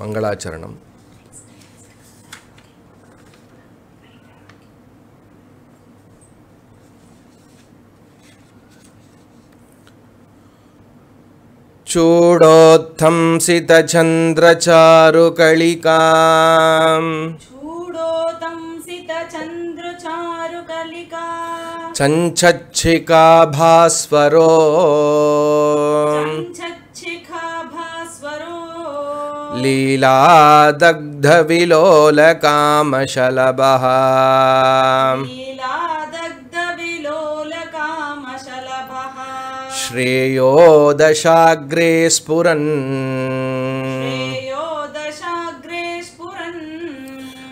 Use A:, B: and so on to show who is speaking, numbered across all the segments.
A: మంగళాచరణం चूडोत्थंसितचन्द्रचारुकलिकाम् भास्वरो लीलादग्धविलोलकामशलभः श्रेयो दशाग्रे स्फुरन्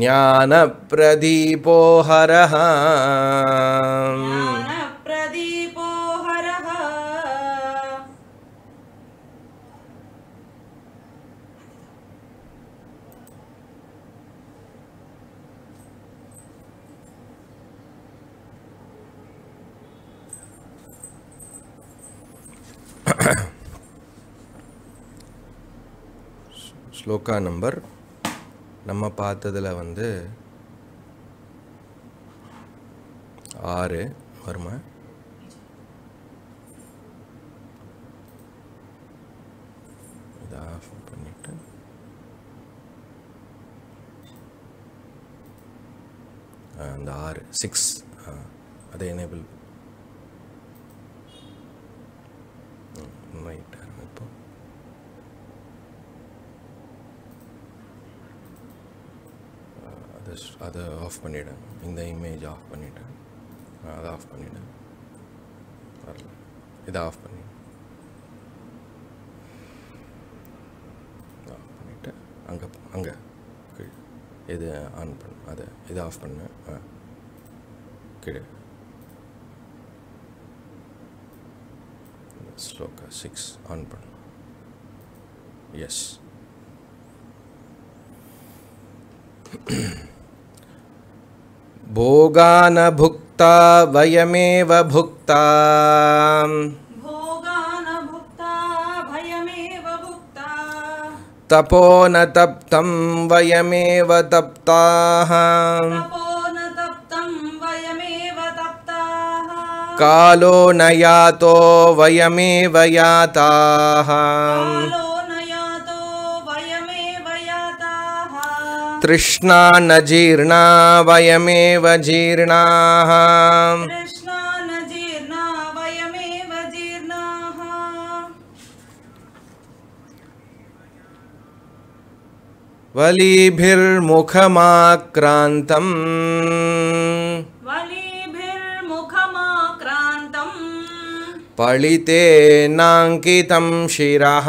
A: ज्ञानप्रदीपो हरः श्लोका नम्बर् நம்ம பார்த்ததில் வந்து ஆறு வருமா இதை ஆஃப் பண்ணிவிட்டு அந்த ஆறு சிக்ஸ் அதை எனேபிள் ரைட் இப்போ அதை அதை ஆஃப் பண்ணிவிடுங்க இந்த இமேஜ் ஆஃப் பண்ணிவிட்டேன் அதை ஆஃப் பண்ணிவிட்டேன் இதை ஆஃப் பண்ணி ஆஃப் பண்ணிவிட்டு அங்கே அங்கே கீழே இது ஆன் பண்ண அதை இதை ஆஃப் பண்ணேன் ஆ கீழே ஸ்ட்ரோக்கா சிக்ஸ் ஆன் பண்ண எஸ் भोगानभुक्ता भुक्ता वयमेव भुक्ता तपो न तप्तं वयमेव तप्ताः कालो न यातो वयमेव याताः तृष्णा न जीर्णा वयमेव जीर्णाः वलिभिर्मुखमाक्रान्तम् पळितेनाङ्कितं शिरः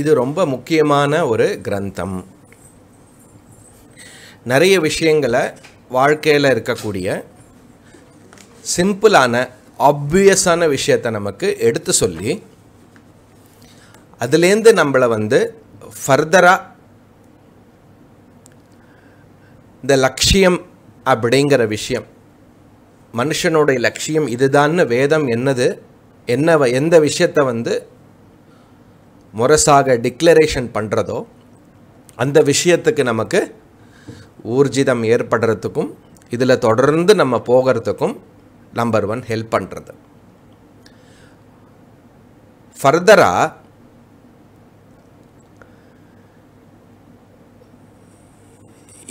A: இது ரொம்ப முக்கியமான ஒரு கிரந்தம் நிறைய விஷயங்களை வாழ்க்கையில் இருக்கக்கூடிய சிம்பிளான ஆப்வியஸான விஷயத்தை நமக்கு எடுத்து சொல்லி அதுலேருந்து நம்மளை வந்து ஃபர்தராக இந்த லட்சியம் அப்படிங்கிற விஷயம் மனுஷனுடைய லட்சியம் இதுதான்னு வேதம் என்னது என்ன எந்த விஷயத்தை வந்து முரசாக டிக்ளரேஷன் பண்ணுறதோ அந்த விஷயத்துக்கு நமக்கு ஊர்ஜிதம் ஏற்படுறதுக்கும் இதில் தொடர்ந்து நம்ம போகிறதுக்கும் நம்பர் ஒன் ஹெல்ப் பண்ணுறது ஃபர்தராக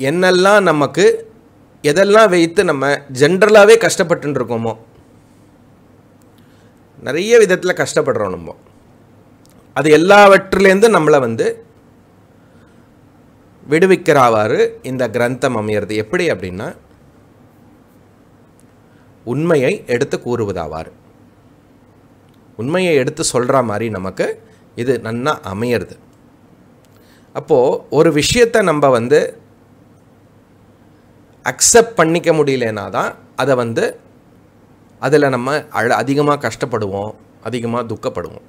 A: என்னெல்லாம் நமக்கு எதெல்லாம் வைத்து நம்ம ஜென்ரலாகவே கஷ்டப்பட்டுருக்கோமோ நிறைய விதத்தில் கஷ்டப்படுறோம் நம்ம அது எல்லாவற்றிலேருந்து நம்மளை வந்து விடுவிக்கிறாவாறு இந்த கிரந்தம் அமையிறது எப்படி அப்படின்னா உண்மையை எடுத்து கூறுவதாவார் உண்மையை எடுத்து சொல்கிற மாதிரி நமக்கு இது நன்னா அமையிறது அப்போது ஒரு விஷயத்தை நம்ம வந்து அக்செப்ட் பண்ணிக்க முடியலனா தான் அதை வந்து அதில் நம்ம அழ அதிகமாக கஷ்டப்படுவோம் அதிகமாக துக்கப்படுவோம்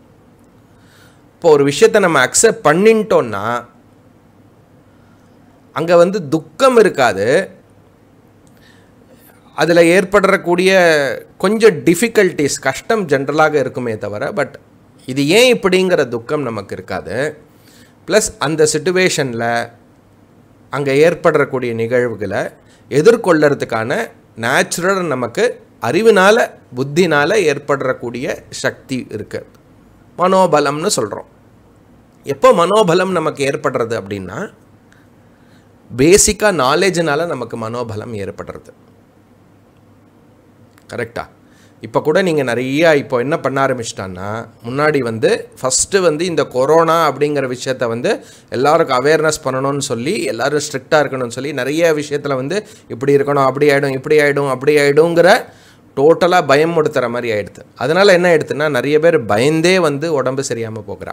A: இப்போ ஒரு விஷயத்தை நம்ம அக்செப்ட் பண்ணிட்டோன்னா அங்கே வந்து துக்கம் இருக்காது அதில் ஏற்படுறக்கூடிய கொஞ்சம் டிஃபிகல்ட்டிஸ் கஷ்டம் ஜென்ரலாக இருக்குமே தவிர பட் இது ஏன் இப்படிங்கிற துக்கம் நமக்கு இருக்காது ப்ளஸ் அந்த சுச்சுவேஷனில் அங்கே ஏற்படக்கூடிய நிகழ்வுகளை எதிர்கொள்ளறதுக்கான நேச்சுரல் நமக்கு அறிவினால் புத்தினால் ஏற்படக்கூடிய சக்தி இருக்குது மனோபலம்னு சொல்கிறோம் எப்போ மனோபலம் நமக்கு ஏற்படுறது அப்படின்னா பேசிக்காக நாலேஜினால் நமக்கு மனோபலம் ஏற்படுறது கரெக்டாக இப்போ கூட நீங்கள் நிறையா இப்போ என்ன பண்ண ஆரம்பிச்சிட்டான்னா முன்னாடி வந்து ஃபஸ்ட்டு வந்து இந்த கொரோனா அப்படிங்கிற விஷயத்த வந்து எல்லாருக்கும் அவேர்னஸ் பண்ணணும்னு சொல்லி எல்லோரும் ஸ்ட்ரிக்டாக இருக்கணும்னு சொல்லி நிறைய விஷயத்தில் வந்து இப்படி இருக்கணும் அப்படி ஆகிடும் இப்படி ஆகிடும் அப்படி ஆகிடுங்கிற டோட்டலாக பயம் எடுத்துகிற மாதிரி ஆகிடுது அதனால் என்ன ஆயிடுதுன்னா நிறைய பேர் பயந்தே வந்து உடம்பு சரியாமல் போகிறா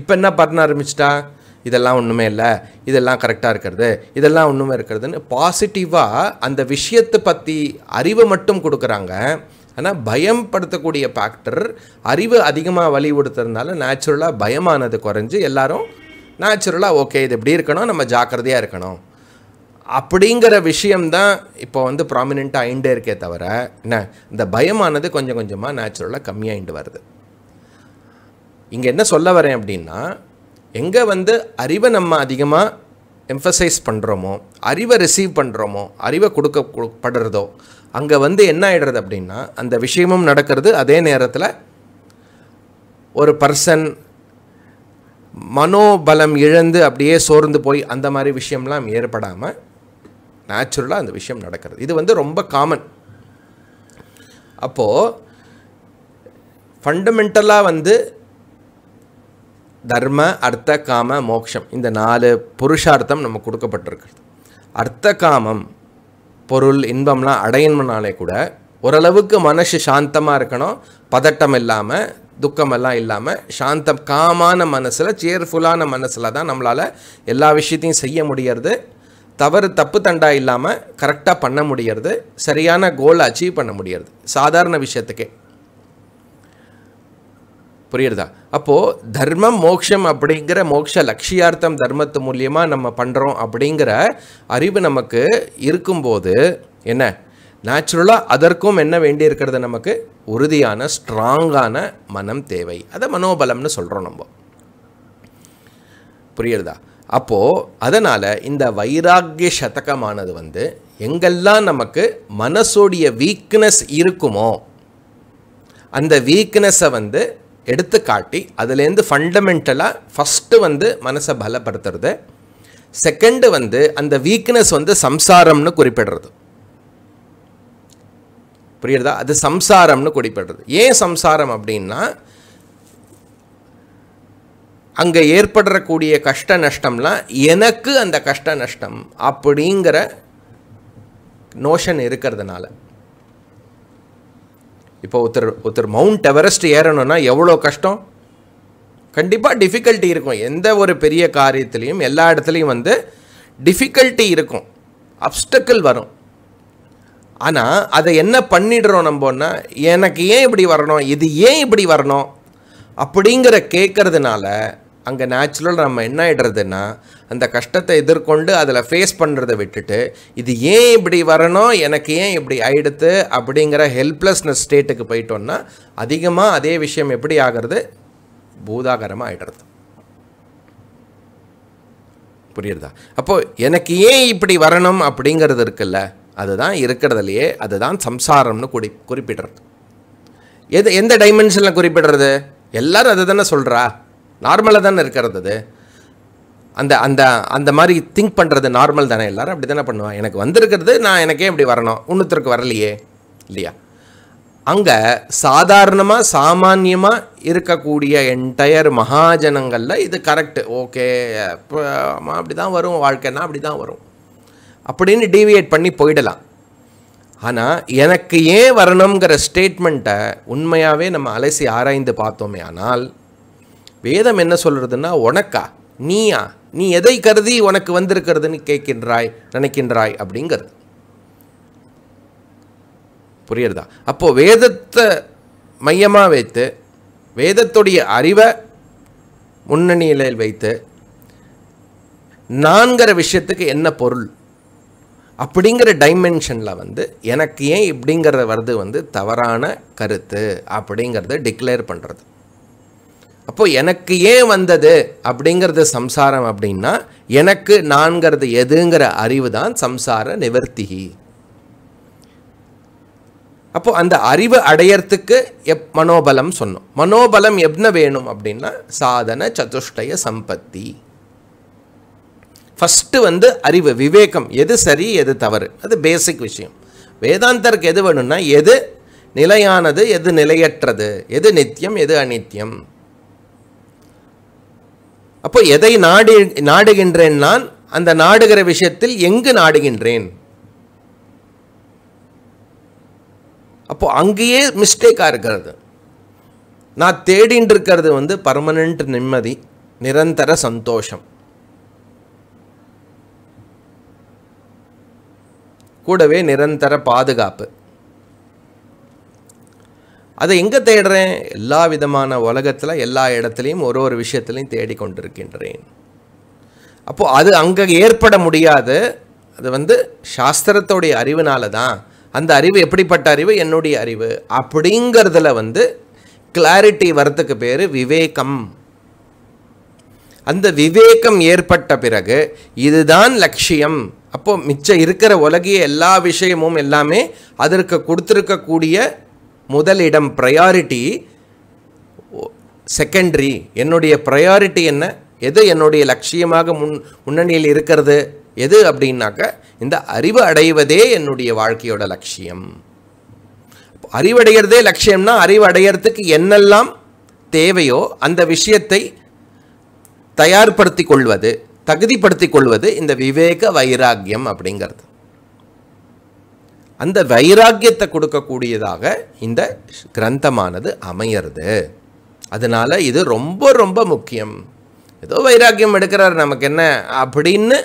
A: இப்போ என்ன பண்ண ஆரம்பிச்சிட்டா இதெல்லாம் ஒன்றுமே இல்லை இதெல்லாம் கரெக்டாக இருக்கிறது இதெல்லாம் ஒன்றுமே இருக்கிறதுன்னு பாசிட்டிவாக அந்த விஷயத்தை பற்றி அறிவை மட்டும் கொடுக்குறாங்க ஆனால் பயம் படுத்தக்கூடிய ஃபேக்டர் அறிவு அதிகமாக வலியுறுத்துறதுனால நேச்சுரலாக பயமானது குறைஞ்சி எல்லாரும் நேச்சுரலாக ஓகே இது எப்படி இருக்கணும் நம்ம ஜாக்கிரதையாக இருக்கணும் அப்படிங்கிற விஷயம்தான் இப்போ வந்து ப்ராமினெண்ட்டாக ஆகிண்டே இருக்கே தவிர என்ன இந்த பயமானது கொஞ்சம் கொஞ்சமாக நேச்சுரலாக கம்மியாகிண்டு வருது இங்கே என்ன சொல்ல வரேன் அப்படின்னா எங்கே வந்து அறிவை நம்ம அதிகமாக எம்ஃபசைஸ் பண்ணுறோமோ அறிவை ரிசீவ் பண்ணுறோமோ அறிவை கொடுக்க படுறதோ அங்கே வந்து என்ன ஆகிடுறது அப்படின்னா அந்த விஷயமும் நடக்கிறது அதே நேரத்தில் ஒரு பர்சன் மனோபலம் இழந்து அப்படியே சோர்ந்து போய் அந்த மாதிரி விஷயம்லாம் ஏற்படாமல் நேச்சுரலாக அந்த விஷயம் நடக்கிறது இது வந்து ரொம்ப காமன் அப்போது ஃபண்டமெண்டலாக வந்து தர்ம அர்த்த காம மோக்ஷம் இந்த நாலு புருஷார்த்தம் நம்ம கொடுக்கப்பட்டிருக்கிறது அர்த்த காமம் பொருள் இன்பம்லாம் அடையணும்னாலே கூட ஓரளவுக்கு மனசு சாந்தமாக இருக்கணும் பதட்டம் இல்லாமல் துக்கமெல்லாம் இல்லாமல் சாந்தம் காமான மனசில் சேர்ஃபுல்லான மனசில் தான் நம்மளால் எல்லா விஷயத்தையும் செய்ய முடியறது தவறு தப்பு தண்டா இல்லாமல் கரெக்டாக பண்ண முடியறது சரியான கோல் அச்சீவ் பண்ண முடியறது சாதாரண விஷயத்துக்கே புரியுறதா அப்போது தர்மம் மோக்ஷம் அப்படிங்கிற மோக்ஷ லட்சியார்த்தம் தர்மத்து மூலியமாக நம்ம பண்ணுறோம் அப்படிங்கிற அறிவு நமக்கு இருக்கும்போது என்ன நேச்சுரலாக அதற்கும் என்ன வேண்டி இருக்கிறது நமக்கு உறுதியான ஸ்ட்ராங்கான மனம் தேவை அதை மனோபலம்னு சொல்கிறோம் நம்ம புரியுறதா அப்போது அதனால் இந்த வைராக்கிய சதகமானது வந்து எங்கெல்லாம் நமக்கு மனசோடைய வீக்னஸ் இருக்குமோ அந்த வீக்னஸை வந்து எடுத்து காட்டி அதுலேருந்து ஃபண்டமெண்டலாக ஃபஸ்ட்டு வந்து மனசை பலப்படுத்துறது செகண்டு வந்து அந்த வீக்னஸ் வந்து சம்சாரம்னு குறிப்பிடுறது புரியுறதா அது சம்சாரம்னு குறிப்பிடுறது ஏன் சம்சாரம் அப்படின்னா அங்கே ஏற்படுறக்கூடிய கஷ்ட நஷ்டம்லாம் எனக்கு அந்த கஷ்ட நஷ்டம் அப்படிங்கிற நோஷன் இருக்கிறதுனால இப்போ ஒருத்தர் ஒருத்தர் மவுண்ட் எவரெஸ்ட் ஏறணும்னா எவ்வளோ கஷ்டம் கண்டிப்பாக டிஃபிகல்ட்டி இருக்கும் எந்த ஒரு பெரிய காரியத்துலேயும் எல்லா இடத்துலையும் வந்து டிஃபிகல்ட்டி இருக்கும் அப்டக்கிள் வரும் ஆனால் அதை என்ன பண்ணிடுறோம் நம்போன்னா எனக்கு ஏன் இப்படி வரணும் இது ஏன் இப்படி வரணும் அப்படிங்கிற கேட்கறதுனால அங்கே நேச்சுரல் நம்ம என்ன ஆகிடுறதுன்னா அந்த கஷ்டத்தை எதிர்கொண்டு அதில் ஃபேஸ் பண்ணுறதை விட்டுட்டு இது ஏன் இப்படி வரணும் எனக்கு ஏன் இப்படி ஆகிடுது அப்படிங்கிற ஹெல்ப்லெஸ்னஸ் ஸ்டேட்டுக்கு போயிட்டோன்னா அதிகமாக அதே விஷயம் எப்படி ஆகிறது பூதாகரமாக ஆகிடுறது புரியுறதா அப்போது எனக்கு ஏன் இப்படி வரணும் அப்படிங்கிறது இருக்குல்ல அதுதான் இருக்கிறதுலையே அதுதான் சம்சாரம்னு குடி குறிப்பிடுறது எது எந்த டைமென்ஷனில் குறிப்பிடுறது எல்லாரும் அதை தானே சொல்கிறா நார்மலாக தானே இருக்கிறது அது அந்த அந்த அந்த மாதிரி திங்க் பண்ணுறது நார்மல் தானே எல்லோரும் அப்படி தானே பண்ணுவேன் எனக்கு வந்திருக்கிறது நான் எனக்கே இப்படி வரணும் இன்னொருத்தருக்கு வரலையே இல்லையா அங்கே சாதாரணமாக சாமானியமாக இருக்கக்கூடிய என்டையர் மகாஜனங்களில் இது கரெக்டு ஓகே இப்போ அப்படி தான் வரும் வாழ்க்கைனா அப்படி தான் வரும் அப்படின்னு டீவியேட் பண்ணி போயிடலாம் ஆனால் எனக்கு ஏன் வரணுங்கிற ஸ்டேட்மெண்ட்டை உண்மையாகவே நம்ம அலசி ஆராய்ந்து பார்த்தோமே ஆனால் வேதம் என்ன சொல்கிறதுன்னா உனக்கா நீயா நீ எதை கருதி உனக்கு வந்திருக்கிறதுன்னு கேட்கின்றாய் நினைக்கின்றாய் அப்படிங்கிறது புரியுறதா அப்போது வேதத்தை மையமாக வைத்து வேதத்துடைய அறிவை முன்னணியில் வைத்து நான்கிற விஷயத்துக்கு என்ன பொருள் அப்படிங்கிற டைமென்ஷனில் வந்து எனக்கு ஏன் இப்படிங்கிற வருது வந்து தவறான கருத்து அப்படிங்கிறத டிக்ளேர் பண்ணுறது அப்போது எனக்கு ஏன் வந்தது அப்படிங்கிறது சம்சாரம் அப்படின்னா எனக்கு நான்கிறது எதுங்கிற அறிவு தான் சம்சார நிவர்த்திகி அப்போ அந்த அறிவு அடையறதுக்கு எப் மனோபலம் சொன்னோம் மனோபலம் என்ன வேணும் அப்படின்னா சாதன சதுஷ்டய சம்பத்தி ஃபஸ்ட்டு வந்து அறிவு விவேகம் எது சரி எது தவறு அது பேசிக் விஷயம் வேதாந்தருக்கு எது வேணும்னா எது நிலையானது எது நிலையற்றது எது நித்தியம் எது அநித்தியம் அப்போ எதை நாடு நாடுகின்றேன் நான் அந்த நாடுகிற விஷயத்தில் எங்கு நாடுகின்றேன் அப்போ அங்கேயே மிஸ்டேக்காக இருக்கிறது நான் தேடின்னு இருக்கிறது வந்து பர்மனண்ட் நிம்மதி நிரந்தர சந்தோஷம் கூடவே நிரந்தர பாதுகாப்பு அதை எங்கே தேடுறேன் எல்லா விதமான உலகத்தில் எல்லா இடத்துலையும் ஒரு ஒரு விஷயத்துலையும் தேடிக்கொண்டிருக்கின்றேன் அப்போது அது அங்கே ஏற்பட முடியாது அது வந்து சாஸ்திரத்தோடைய அறிவுனால தான் அந்த அறிவு எப்படிப்பட்ட அறிவு என்னுடைய அறிவு அப்படிங்கிறதுல வந்து கிளாரிட்டி வரத்துக்கு பேர் விவேகம் அந்த விவேகம் ஏற்பட்ட பிறகு இதுதான் லட்சியம் அப்போது மிச்சம் இருக்கிற உலகிய எல்லா விஷயமும் எல்லாமே அதற்கு கொடுத்துருக்கக்கூடிய முதலிடம் ப்ரையாரிட்டி செகண்டரி என்னுடைய ப்ரையாரிட்டி என்ன எது என்னுடைய லட்சியமாக முன் முன்னணியில் இருக்கிறது எது அப்படின்னாக்க இந்த அறிவு அடைவதே என்னுடைய வாழ்க்கையோட லட்சியம் அறிவடைகிறதே லட்சியம்னா அறிவு அடையிறதுக்கு என்னெல்லாம் தேவையோ அந்த விஷயத்தை தயார்படுத்தி கொள்வது தகுதிப்படுத்தி கொள்வது இந்த விவேக வைராக்கியம் அப்படிங்கிறது அந்த வைராக்கியத்தை கொடுக்கக்கூடியதாக இந்த கிரந்தமானது அமையிறது அதனால் இது ரொம்ப ரொம்ப முக்கியம் ஏதோ வைராக்கியம் எடுக்கிறார் நமக்கு என்ன அப்படின்னு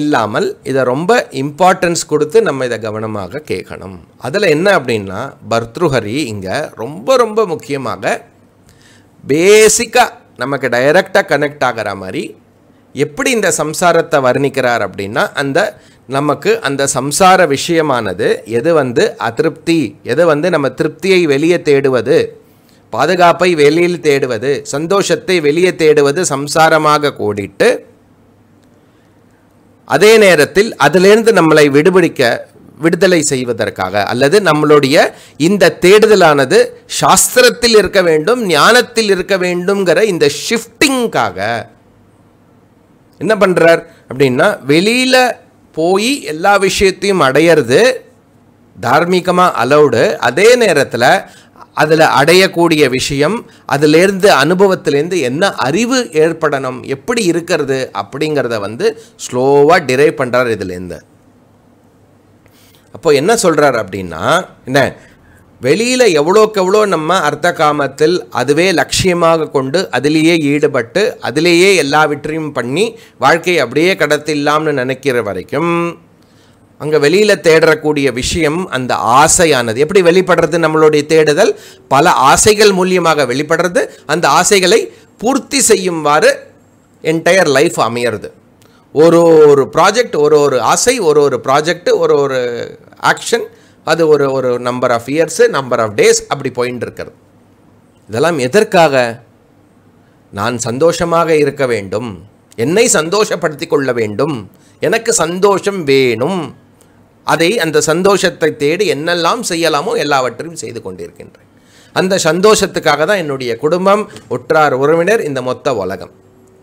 A: இல்லாமல் இதை ரொம்ப இம்பார்ட்டன்ஸ் கொடுத்து நம்ம இதை கவனமாக கேட்கணும் அதில் என்ன அப்படின்னா பர்த்ருஹரி இங்கே ரொம்ப ரொம்ப முக்கியமாக பேசிக்காக நமக்கு டைரக்டாக கனெக்ட் ஆகிற மாதிரி எப்படி இந்த சம்சாரத்தை வர்ணிக்கிறார் அப்படின்னா அந்த நமக்கு அந்த சம்சார விஷயமானது எது வந்து அதிருப்தி எது வந்து நம்ம திருப்தியை வெளியே தேடுவது பாதுகாப்பை வெளியில் தேடுவது சந்தோஷத்தை வெளியே தேடுவது சம்சாரமாக கூடிட்டு அதே நேரத்தில் அதிலிருந்து நம்மளை விடுபிடிக்க விடுதலை செய்வதற்காக அல்லது நம்மளுடைய இந்த தேடுதலானது சாஸ்திரத்தில் இருக்க வேண்டும் ஞானத்தில் இருக்க வேண்டும்ங்கிற இந்த ஷிஃப்டிங்காக என்ன பண்ணுறார் அப்படின்னா வெளியில் போய் எல்லா விஷயத்தையும் அடையிறது தார்மீகமாக அலௌடு அதே நேரத்தில் அதில் அடையக்கூடிய விஷயம் அதிலேருந்து அனுபவத்திலேருந்து என்ன அறிவு ஏற்படணும் எப்படி இருக்கிறது அப்படிங்கிறத வந்து ஸ்லோவாக டிரைவ் பண்ணுறார் இதுலேருந்து அப்போது என்ன சொல்கிறார் அப்படின்னா என்ன வெளியில் எவ்வளோக்கு எவ்வளோ நம்ம அர்த்த காமத்தில் அதுவே லட்சியமாக கொண்டு அதிலேயே ஈடுபட்டு அதிலேயே எல்லா பண்ணி வாழ்க்கையை அப்படியே கடத்திடலாம்னு நினைக்கிற வரைக்கும் அங்கே வெளியில் தேடக்கூடிய விஷயம் அந்த ஆசையானது எப்படி வெளிப்படுறது நம்மளுடைய தேடுதல் பல ஆசைகள் மூலியமாக வெளிப்படுறது அந்த ஆசைகளை பூர்த்தி செய்யும்வாறு என்டையர் லைஃப் அமையிறது ஒரு ஒரு ப்ராஜெக்ட் ஒரு ஒரு ஆசை ஒரு ஒரு ப்ராஜெக்ட் ஒரு ஒரு ஆக்ஷன் அது ஒரு ஒரு number of years number of days அப்படி போயின்னு இருக்கிறது இதெல்லாம் எதற்காக நான் சந்தோஷமாக இருக்க வேண்டும் என்னை சந்தோஷப்படுத்தி கொள்ள வேண்டும் எனக்கு சந்தோஷம் வேணும் அதை அந்த சந்தோஷத்தை தேடி என்னெல்லாம் செய்யலாமோ எல்லாவற்றையும் செய்து கொண்டிருக்கின்றேன் அந்த சந்தோஷத்துக்காக தான் என்னுடைய குடும்பம் ஒற்றார் உறவினர் இந்த மொத்த உலகம்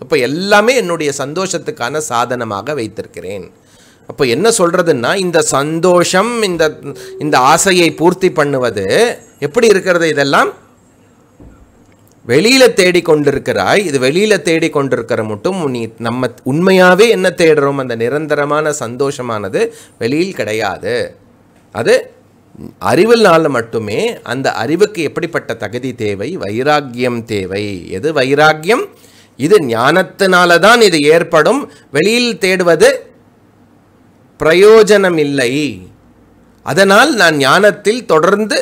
A: இப்போ எல்லாமே என்னுடைய சந்தோஷத்துக்கான சாதனமாக வைத்திருக்கிறேன் அப்போ என்ன சொல்கிறதுன்னா இந்த சந்தோஷம் இந்த இந்த ஆசையை பூர்த்தி பண்ணுவது எப்படி இருக்கிறது இதெல்லாம் வெளியில் தேடிக்கொண்டிருக்கிறாய் இது வெளியில் தேடிக்கொண்டிருக்கிற மட்டும் நீ நம்ம உண்மையாகவே என்ன தேடுறோம் அந்த நிரந்தரமான சந்தோஷமானது வெளியில் கிடையாது அது அறிவுனால மட்டுமே அந்த அறிவுக்கு எப்படிப்பட்ட தகுதி தேவை வைராக்கியம் தேவை எது வைராக்கியம் இது ஞானத்தினால தான் இது ஏற்படும் வெளியில் தேடுவது பிரயோஜனமில்லை அதனால் நான் ஞானத்தில் தொடர்ந்து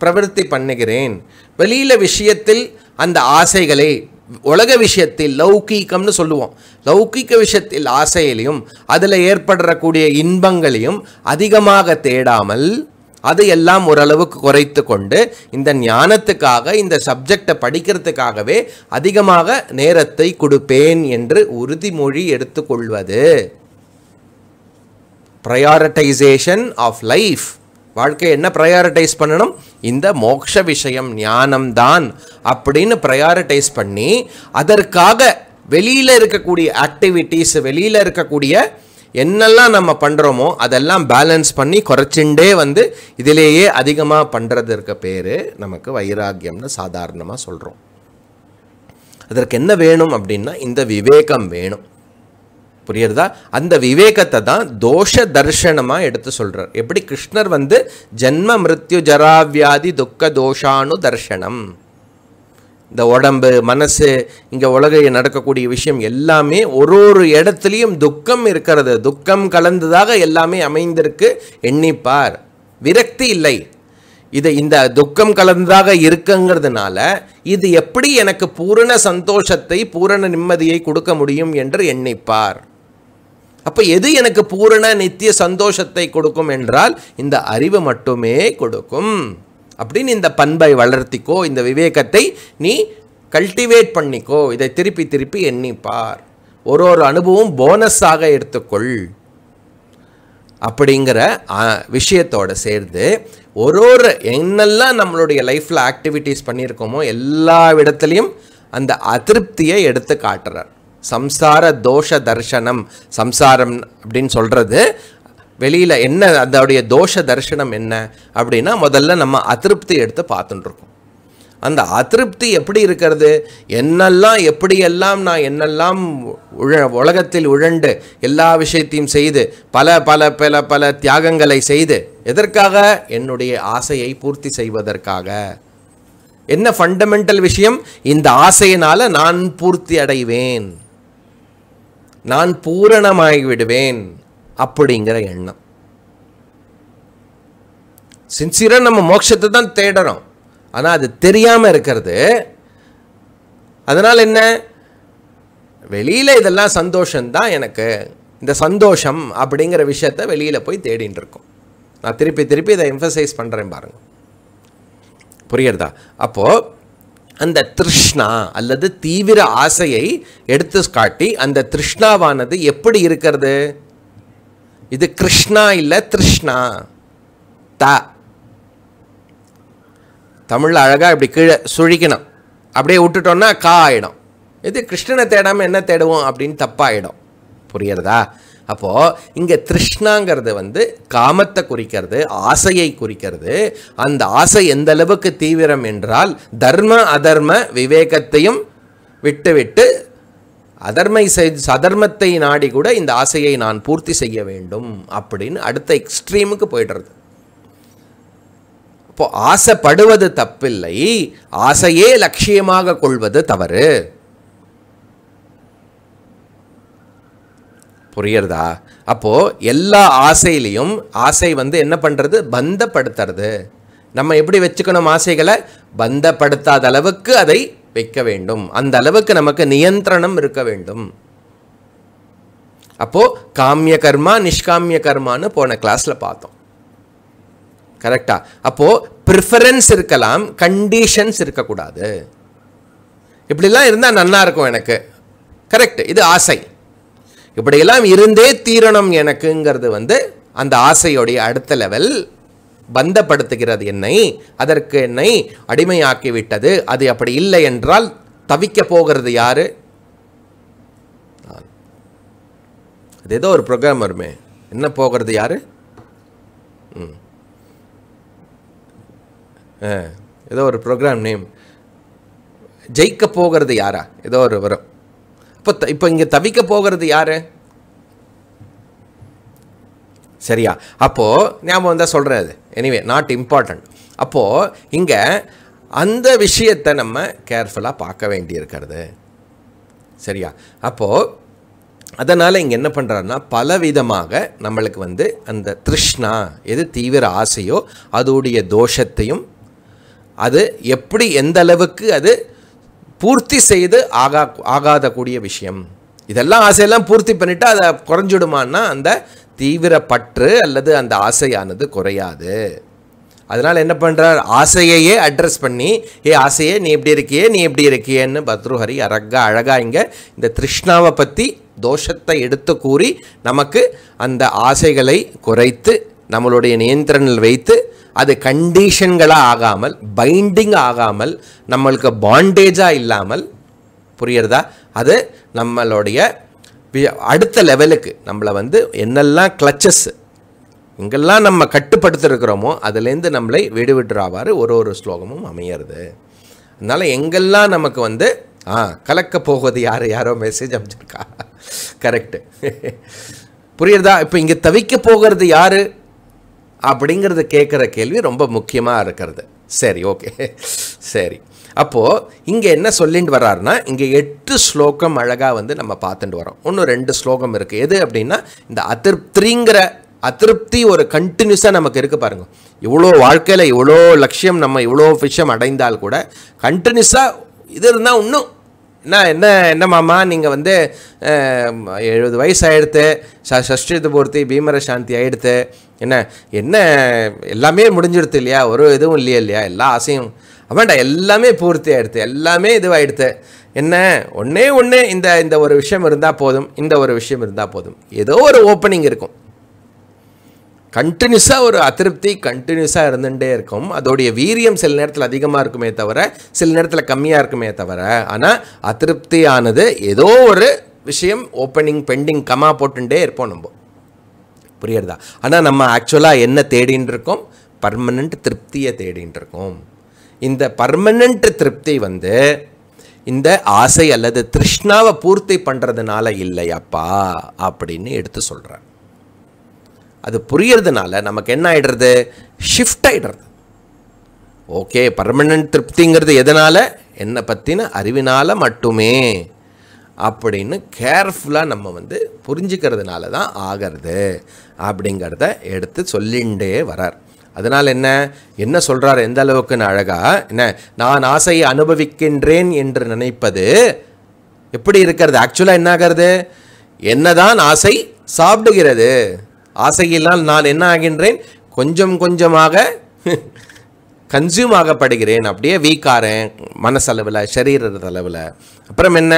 A: பிரவருத்தி பண்ணுகிறேன் வெளியில் விஷயத்தில் அந்த ஆசைகளை உலக விஷயத்தில் லௌகீகம்னு சொல்லுவோம் லௌகீக விஷயத்தில் ஆசையிலையும் அதில் ஏற்படுறக்கூடிய இன்பங்களையும் அதிகமாக தேடாமல் அதை எல்லாம் ஓரளவுக்கு குறைத்து கொண்டு இந்த ஞானத்துக்காக இந்த சப்ஜெக்டை படிக்கிறதுக்காகவே அதிகமாக நேரத்தை கொடுப்பேன் என்று உறுதிமொழி எடுத்துக்கொள்வது ப்ரையாரிட்டைசேஷன் ஆஃப் லைஃப் வாழ்க்கை என்ன ப்ரையாரிட்டைஸ் பண்ணணும் இந்த மோக்ஷ விஷயம் ஞானம்தான் அப்படின்னு ப்ரையாரிட்டைஸ் பண்ணி அதற்காக வெளியில் இருக்கக்கூடிய ஆக்டிவிட்டீஸ் வெளியில் இருக்கக்கூடிய என்னெல்லாம் நம்ம பண்ணுறோமோ அதெல்லாம் பேலன்ஸ் பண்ணி குறைச்சிண்டே வந்து இதிலேயே அதிகமாக பண்ணுறது இருக்க பேர் நமக்கு வைராக்கியம்னு சாதாரணமாக சொல்கிறோம் அதற்கு என்ன வேணும் அப்படின்னா இந்த விவேகம் வேணும் புரியுறதா அந்த விவேகத்தை தான் தோஷ தர்ஷனமாக எடுத்து சொல்கிறார் எப்படி கிருஷ்ணர் வந்து ஜென்ம மிருத்யு ஜராவியாதி துக்க தோஷானு தர்ஷனம் இந்த உடம்பு மனசு இங்கே உலகையில் நடக்கக்கூடிய விஷயம் எல்லாமே ஒரு ஒரு இடத்துலையும் துக்கம் இருக்கிறது துக்கம் கலந்ததாக எல்லாமே அமைந்திருக்கு எண்ணிப்பார் விரக்தி இல்லை இது இந்த துக்கம் கலந்ததாக இருக்குங்கிறதுனால இது எப்படி எனக்கு பூரண சந்தோஷத்தை பூரண நிம்மதியை கொடுக்க முடியும் என்று எண்ணிப்பார் அப்போ எது எனக்கு பூரண நித்திய சந்தோஷத்தை கொடுக்கும் என்றால் இந்த அறிவு மட்டுமே கொடுக்கும் அப்படின்னு இந்த பண்பை வளர்த்திக்கோ இந்த விவேகத்தை நீ கல்டிவேட் பண்ணிக்கோ இதை திருப்பி திருப்பி எண்ணிப்பார் ஒரு ஒரு அனுபவம் போனஸாக எடுத்துக்கொள் அப்படிங்கிற விஷயத்தோடு சேர்ந்து ஒரு ஒரு என்னெல்லாம் நம்மளுடைய லைஃப்பில் ஆக்டிவிட்டீஸ் பண்ணியிருக்கோமோ எல்லா இடத்துலையும் அந்த அதிருப்தியை எடுத்து காட்டுறார் சம்சார தோஷ தர்ஷனம் சம்சாரம் அப்படின்னு சொல்கிறது வெளியில் என்ன அதோடைய தோஷ தர்சனம் என்ன அப்படின்னா முதல்ல நம்ம அதிருப்தி எடுத்து பார்த்துட்டுருக்கோம் அந்த அதிருப்தி எப்படி இருக்கிறது என்னெல்லாம் எப்படியெல்லாம் நான் என்னெல்லாம் உழ உலகத்தில் உழண்டு எல்லா விஷயத்தையும் செய்து பல பல பல பல தியாகங்களை செய்து எதற்காக என்னுடைய ஆசையை பூர்த்தி செய்வதற்காக என்ன ஃபண்டமெண்டல் விஷயம் இந்த ஆசையினால் நான் பூர்த்தி அடைவேன் நான் பூரணமாகி விடுவேன் அப்படிங்கிற எண்ணம் சின்சியராக நம்ம மோட்சத்தை தான் தேடுறோம் ஆனால் அது தெரியாமல் இருக்கிறது அதனால் என்ன வெளியில் இதெல்லாம் சந்தோஷம்தான் எனக்கு இந்த சந்தோஷம் அப்படிங்கிற விஷயத்த வெளியில் போய் தேடின்னு இருக்கோம் நான் திருப்பி திருப்பி இதை எம்ஃபசைஸ் பண்ணுறேன் பாருங்கள் புரியுறதா அப்போது அந்த திருஷ்ணா அல்லது தீவிர ஆசையை எடுத்து காட்டி அந்த திருஷ்ணாவானது எப்படி இருக்கிறது இது கிருஷ்ணா இல்லை திருஷ்ணா த தமிழில் அழகாக இப்படி கீழே சுழிக்கணும் அப்படியே விட்டுட்டோன்னா கா ஆகிடும் இது கிருஷ்ணனை தேடாமல் என்ன தேடுவோம் அப்படின்னு தப்பாகிடும் புரியுறதா அப்போது இங்கே திருஷ்ணாங்கிறது வந்து காமத்தை குறிக்கிறது ஆசையை குறிக்கிறது அந்த ஆசை எந்த அளவுக்கு தீவிரம் என்றால் தர்ம அதர்ம விவேகத்தையும் விட்டுவிட்டு அதர்மை சதர்மத்தை நாடி கூட இந்த ஆசையை நான் பூர்த்தி செய்ய வேண்டும் அப்படின்னு அடுத்த எக்ஸ்ட்ரீமுக்கு போயிடுறது இப்போ ஆசைப்படுவது தப்பில்லை ஆசையே லட்சியமாக கொள்வது தவறு புரியுறதா அப்போது எல்லா ஆசையிலையும் ஆசை வந்து என்ன பண்ணுறது பந்தப்படுத்துறது நம்ம எப்படி வச்சுக்கணும் ஆசைகளை பந்தப்படுத்தாத அளவுக்கு அதை வைக்க வேண்டும் அந்த அளவுக்கு நமக்கு நியந்திரணம் இருக்க வேண்டும் அப்போது காமிய கர்மா நிஷ்காமிய கர்மான்னு போன கிளாஸில் பார்த்தோம் கரெக்டா அப்போது ப்ரிஃபரன்ஸ் இருக்கலாம் கண்டிஷன்ஸ் இருக்கக்கூடாது இப்படிலாம் இருந்தால் நல்லா இருக்கும் எனக்கு கரெக்ட் இது ஆசை இப்படியெல்லாம் இருந்தே தீரணும் எனக்குங்கிறது வந்து அந்த ஆசையுடைய அடுத்த லெவல் பந்தப்படுத்துகிறது என்னை அதற்கு என்னை அடிமையாக்கிவிட்டது அது அப்படி இல்லை என்றால் தவிக்க போகிறது யாரு அது ஏதோ ஒரு வருமே என்ன போகிறது யாரு ம் ஏதோ ஒரு ப்ரோக்ராம் நேம் ஜெயிக்க போகிறது யாரா ஏதோ ஒரு வரும் இப்போ இப்போ இங்கே தவிக்க போகிறது யார் சரியா அப்போது ஞாபகம் வந்தால் சொல்கிறேன் அது எனிவே நாட் இம்பார்ட்டண்ட் அப்போது இங்கே அந்த விஷயத்தை நம்ம கேர்ஃபுல்லாக பார்க்க வேண்டியிருக்கிறது சரியா அப்போது அதனால் இங்கே என்ன பண்ணுறாருன்னா பலவிதமாக நம்மளுக்கு வந்து அந்த திருஷ்ணா எது தீவிர ஆசையோ அதோடைய தோஷத்தையும் அது எப்படி எந்த அளவுக்கு அது பூர்த்தி செய்து ஆகா ஆகாத கூடிய விஷயம் இதெல்லாம் ஆசையெல்லாம் பூர்த்தி பண்ணிவிட்டு அதை குறைஞ்சிடுமான்னா அந்த தீவிர பற்று அல்லது அந்த ஆசையானது குறையாது அதனால் என்ன பண்ணுறார் ஆசையையே அட்ரஸ் பண்ணி ஏ ஆசையே நீ எப்படி இருக்கியே நீ எப்படி இருக்கியேன்னு பத்ருஹரி அழகா அழகாக இங்கே இந்த திருஷ்ணாவை பற்றி தோஷத்தை எடுத்து கூறி நமக்கு அந்த ஆசைகளை குறைத்து நம்மளுடைய நியந்திரனில் வைத்து அது கண்டிஷன்களாக ஆகாமல் பைண்டிங் ஆகாமல் நம்மளுக்கு பாண்டேஜாக இல்லாமல் புரியறதா அது நம்மளுடைய அடுத்த லெவலுக்கு நம்மளை வந்து என்னெல்லாம் கிளச்சஸ் எங்கெல்லாம் நம்ம கட்டுப்படுத்திருக்கிறோமோ அதுலேருந்து நம்மளை விடுவிட்டுறாவாறு ஒரு ஒரு ஸ்லோகமும் அமையிறது அதனால் எங்கெல்லாம் நமக்கு வந்து ஆ கலக்க போகுது யார் யாரோ மெசேஜ் அமைச்சிருக்கா கரெக்டு புரியுறதா இப்போ இங்கே தவிக்க போகிறது யார் அப்படிங்கிறத கேட்குற கேள்வி ரொம்ப முக்கியமாக இருக்கிறது சரி ஓகே சரி அப்போது இங்கே என்ன சொல்லிட்டு வர்றாருன்னா இங்கே எட்டு ஸ்லோகம் அழகாக வந்து நம்ம பார்த்துட்டு வரோம் ஒன்று ரெண்டு ஸ்லோகம் இருக்குது எது அப்படின்னா இந்த அதிருப்திங்கிற அதிருப்தி ஒரு கண்டினியூஸாக நமக்கு இருக்குது பாருங்கள் இவ்வளோ வாழ்க்கையில் இவ்வளோ லட்சியம் நம்ம இவ்வளோ விஷயம் அடைந்தால் கூட கண்டினியூஸாக இது இருந்தால் இன்னும் என்ன என்ன என்ன மாமா நீங்கள் வந்து எழுபது வயசு ஆகிடுத்து ச பூர்த்தி பீமர சாந்தி ஆகிடுத்து என்ன என்ன எல்லாமே முடிஞ்சிடுது இல்லையா ஒரு இதுவும் இல்லையா இல்லையா எல்லா ஆசையும் அவன்டா எல்லாமே பூர்த்தி ஆகிடுது எல்லாமே இதுவாகிடுது என்ன ஒன்றே ஒன்று இந்த இந்த ஒரு விஷயம் இருந்தால் போதும் இந்த ஒரு விஷயம் இருந்தால் போதும் ஏதோ ஒரு ஓப்பனிங் இருக்கும் கண்டினியூஸாக ஒரு அதிருப்தி கண்டினியூஸாக இருந்துகிட்டே இருக்கும் அதோடைய வீரியம் சில நேரத்தில் அதிகமாக இருக்குமே தவிர சில நேரத்தில் கம்மியாக இருக்குமே தவிர ஆனால் அதிருப்தியானது ஏதோ ஒரு விஷயம் ஓப்பனிங் பெண்டிங் கமா போட்டுகிட்டே இருப்போம் நம்ம புரியுறதா ஆனால் நம்ம ஆக்சுவலாக என்ன தேடின்னு இருக்கோம் பர்மனண்ட் திருப்தியை தேடின்னு இருக்கோம் இந்த பர்மனண்ட் திருப்தி வந்து இந்த ஆசை அல்லது திருஷ்ணாவை பூர்த்தி பண்ணுறதுனால இல்லையாப்பா அப்படின்னு எடுத்து சொல்கிறேன் அது புரியறதுனால நமக்கு என்ன ஆகிடுறது ஷிஃப்ட் ஆகிடுறது ஓகே பர்மனண்ட் திருப்திங்கிறது எதனால் என்னை பற்றின அறிவினால் மட்டுமே அப்படின்னு கேர்ஃபுல்லாக நம்ம வந்து புரிஞ்சுக்கிறதுனால தான் ஆகிறது அப்படிங்கிறத எடுத்து சொல்லிண்டே வரார் அதனால் என்ன என்ன சொல்கிறார் எந்த அளவுக்குன்னு அழகாக என்ன நான் ஆசையை அனுபவிக்கின்றேன் என்று நினைப்பது எப்படி இருக்கிறது ஆக்சுவலாக என்ன ஆகிறது என்னதான் ஆசை சாப்பிடுகிறது ஆசையினால் நான் என்ன ஆகின்றேன் கொஞ்சம் கொஞ்சமாக கன்சியூம் ஆகப்படுகிறேன் அப்படியே வீக்காரேன் மனசளவில் சரீரத்தளவில் அப்புறம் என்ன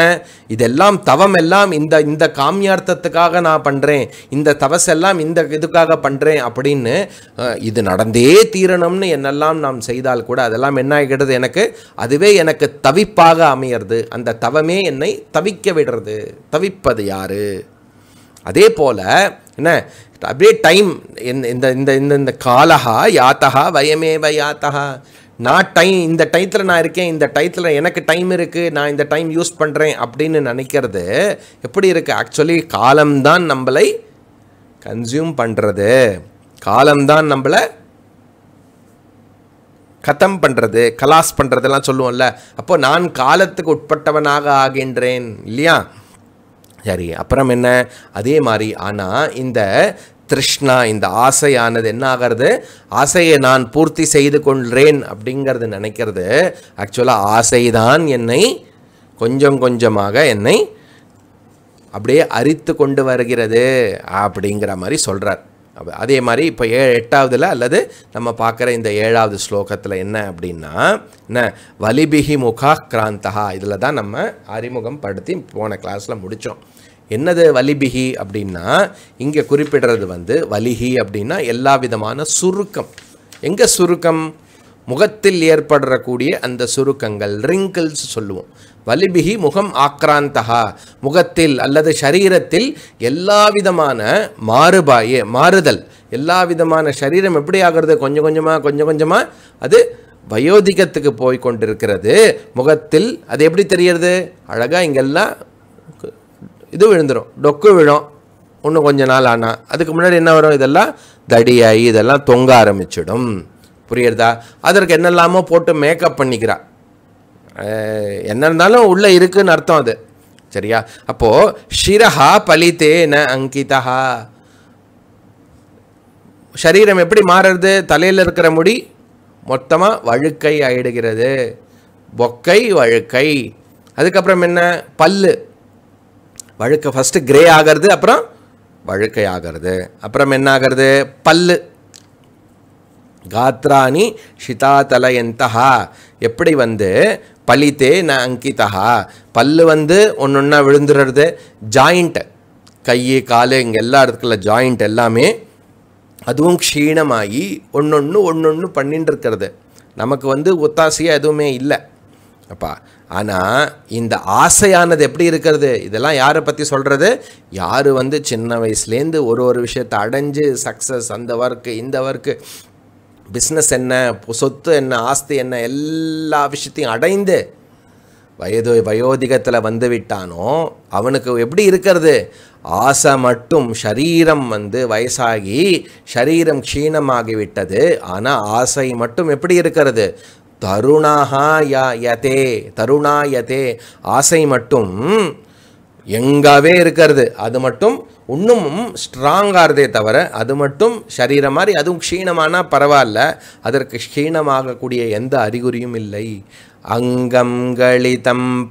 A: இதெல்லாம் தவம் எல்லாம் இந்த இந்த காமியார்த்தத்துக்காக நான் பண்ணுறேன் இந்த தவசெல்லாம் எல்லாம் இந்த இதுக்காக பண்ணுறேன் அப்படின்னு இது நடந்தே தீரணும்னு என்னெல்லாம் நாம் செய்தால் கூட அதெல்லாம் என்ன ஆகிடுது எனக்கு அதுவே எனக்கு தவிப்பாக அமையிறது அந்த தவமே என்னை தவிக்க விடுறது தவிப்பது யார் அதே போல் என்ன அப்படியே டைம் இந்த இந்த இந்த இந்த காலஹா யாத்தகா வயமேவ யாத்தகா நான் டைம் இந்த டைத்தில் நான் இருக்கேன் இந்த டைத்தில் எனக்கு டைம் இருக்குது நான் இந்த டைம் யூஸ் பண்ணுறேன் அப்படின்னு நினைக்கிறது எப்படி இருக்குது ஆக்சுவலி காலம்தான் நம்மளை கன்சியூம் பண்ணுறது காலம்தான் நம்மளை கதம் பண்ணுறது கலாஸ் பண்ணுறதெல்லாம் சொல்லுவோம்ல அப்போ நான் காலத்துக்கு உட்பட்டவனாக ஆகின்றேன் இல்லையா சரி அப்புறம் என்ன அதே மாதிரி ஆனால் இந்த திருஷ்ணா இந்த ஆசையானது என்ன ஆகிறது ஆசையை நான் பூர்த்தி செய்து கொள்கிறேன் அப்படிங்கிறது நினைக்கிறது ஆக்சுவலாக ஆசைதான் என்னை கொஞ்சம் கொஞ்சமாக என்னை அப்படியே அரித்து கொண்டு வருகிறது அப்படிங்கிற மாதிரி சொல்கிறார் அதே மாதிரி இப்போ ஏ எட்டாவதுல அல்லது நம்ம பார்க்குற இந்த ஏழாவது ஸ்லோகத்தில் என்ன அப்படின்னா என்ன வலிபிகி முகா கிராந்தகா இதில் தான் நம்ம அறிமுகம் படுத்தி போன கிளாஸில் முடித்தோம் என்னது வலிபிகி அப்படின்னா இங்கே குறிப்பிடுறது வந்து வலிகி அப்படின்னா எல்லா விதமான சுருக்கம் எங்கே சுருக்கம் முகத்தில் ஏற்படுறக்கூடிய அந்த சுருக்கங்கள் ரிங்கிள்ஸ் சொல்லுவோம் வலிபிகி முகம் ஆக்ராந்தகா முகத்தில் அல்லது சரீரத்தில் எல்லா விதமான மாறுபாயே மாறுதல் எல்லா விதமான சரீரம் எப்படி ஆகிறது கொஞ்சம் கொஞ்சமாக கொஞ்சம் கொஞ்சமாக அது வயோதிகத்துக்கு போய் கொண்டிருக்கிறது முகத்தில் அது எப்படி தெரியறது அழகாக இங்கெல்லாம் இது விழுந்துடும் டொக்கு விழும் இன்னும் கொஞ்ச நாள் ஆனால் அதுக்கு முன்னாடி என்ன வரும் இதெல்லாம் தடியாகி இதெல்லாம் தொங்க ஆரம்பிச்சிடும் புரியுறதா அதற்கு என்னெல்லாமோ போட்டு மேக்கப் பண்ணிக்கிறா என்ன இருந்தாலும் உள்ளே இருக்குதுன்னு அர்த்தம் அது சரியா அப்போது ஷிரஹா பலித்தே ந அங்கிதா சரீரம் எப்படி மாறுறது தலையில் இருக்கிற முடி மொத்தமாக வழுக்கை ஆயிடுகிறது பொக்கை வழுக்கை அதுக்கப்புறம் என்ன பல்லு வழுக்கை ஃபஸ்ட்டு கிரே ஆகிறது அப்புறம் வழுக்கை ஆகிறது அப்புறம் என்ன ஆகிறது பல்லு காத்ராணி ஷிதாதலயந்தஹா எப்படி வந்து பலித்தே ந அங்கிதஹா பல்லு வந்து ஒன்று ஒன்றா விழுந்துடுறது ஜாயிண்ட்டு கை காலு இங்கே எல்லா இடத்துக்குள்ள ஜாயிண்ட் எல்லாமே அதுவும் க்ஷீணமாகி ஒன்று ஒன்று ஒன்று ஒன்று பண்ணிட்டு இருக்கிறது நமக்கு வந்து ஒத்தாசையாக எதுவுமே இல்லை அப்பா ஆனால் இந்த ஆசையானது எப்படி இருக்கிறது இதெல்லாம் யாரை பற்றி சொல்கிறது யார் வந்து சின்ன வயசுலேருந்து ஒரு ஒரு விஷயத்தை அடைஞ்சு சக்ஸஸ் அந்த ஒர்க்கு இந்த ஒர்க்கு பிஸ்னஸ் என்ன சொத்து என்ன ஆஸ்தி என்ன எல்லா விஷயத்தையும் அடைந்து வயது வயோதிகத்தில் வந்து விட்டானோ அவனுக்கு எப்படி இருக்கிறது ஆசை மட்டும் ஷரீரம் வந்து வயசாகி ஷரீரம் க்ஷீணமாகிவிட்டது ஆனால் ஆசை மட்டும் எப்படி இருக்கிறது தருணாகா யா யதே தருணா யதே ஆசை மட்டும் எங்காவே இருக்கிறது அது மட்டும் இன்னும் ஸ்ட்ராங்காக இருதே தவிர அது மட்டும் சரீரம் மாதிரி அதுவும் க்ஷீணமானால் பரவாயில்ல அதற்கு க்ஷீணமாகக்கூடிய எந்த அறிகுறியும் இல்லை अङ्गं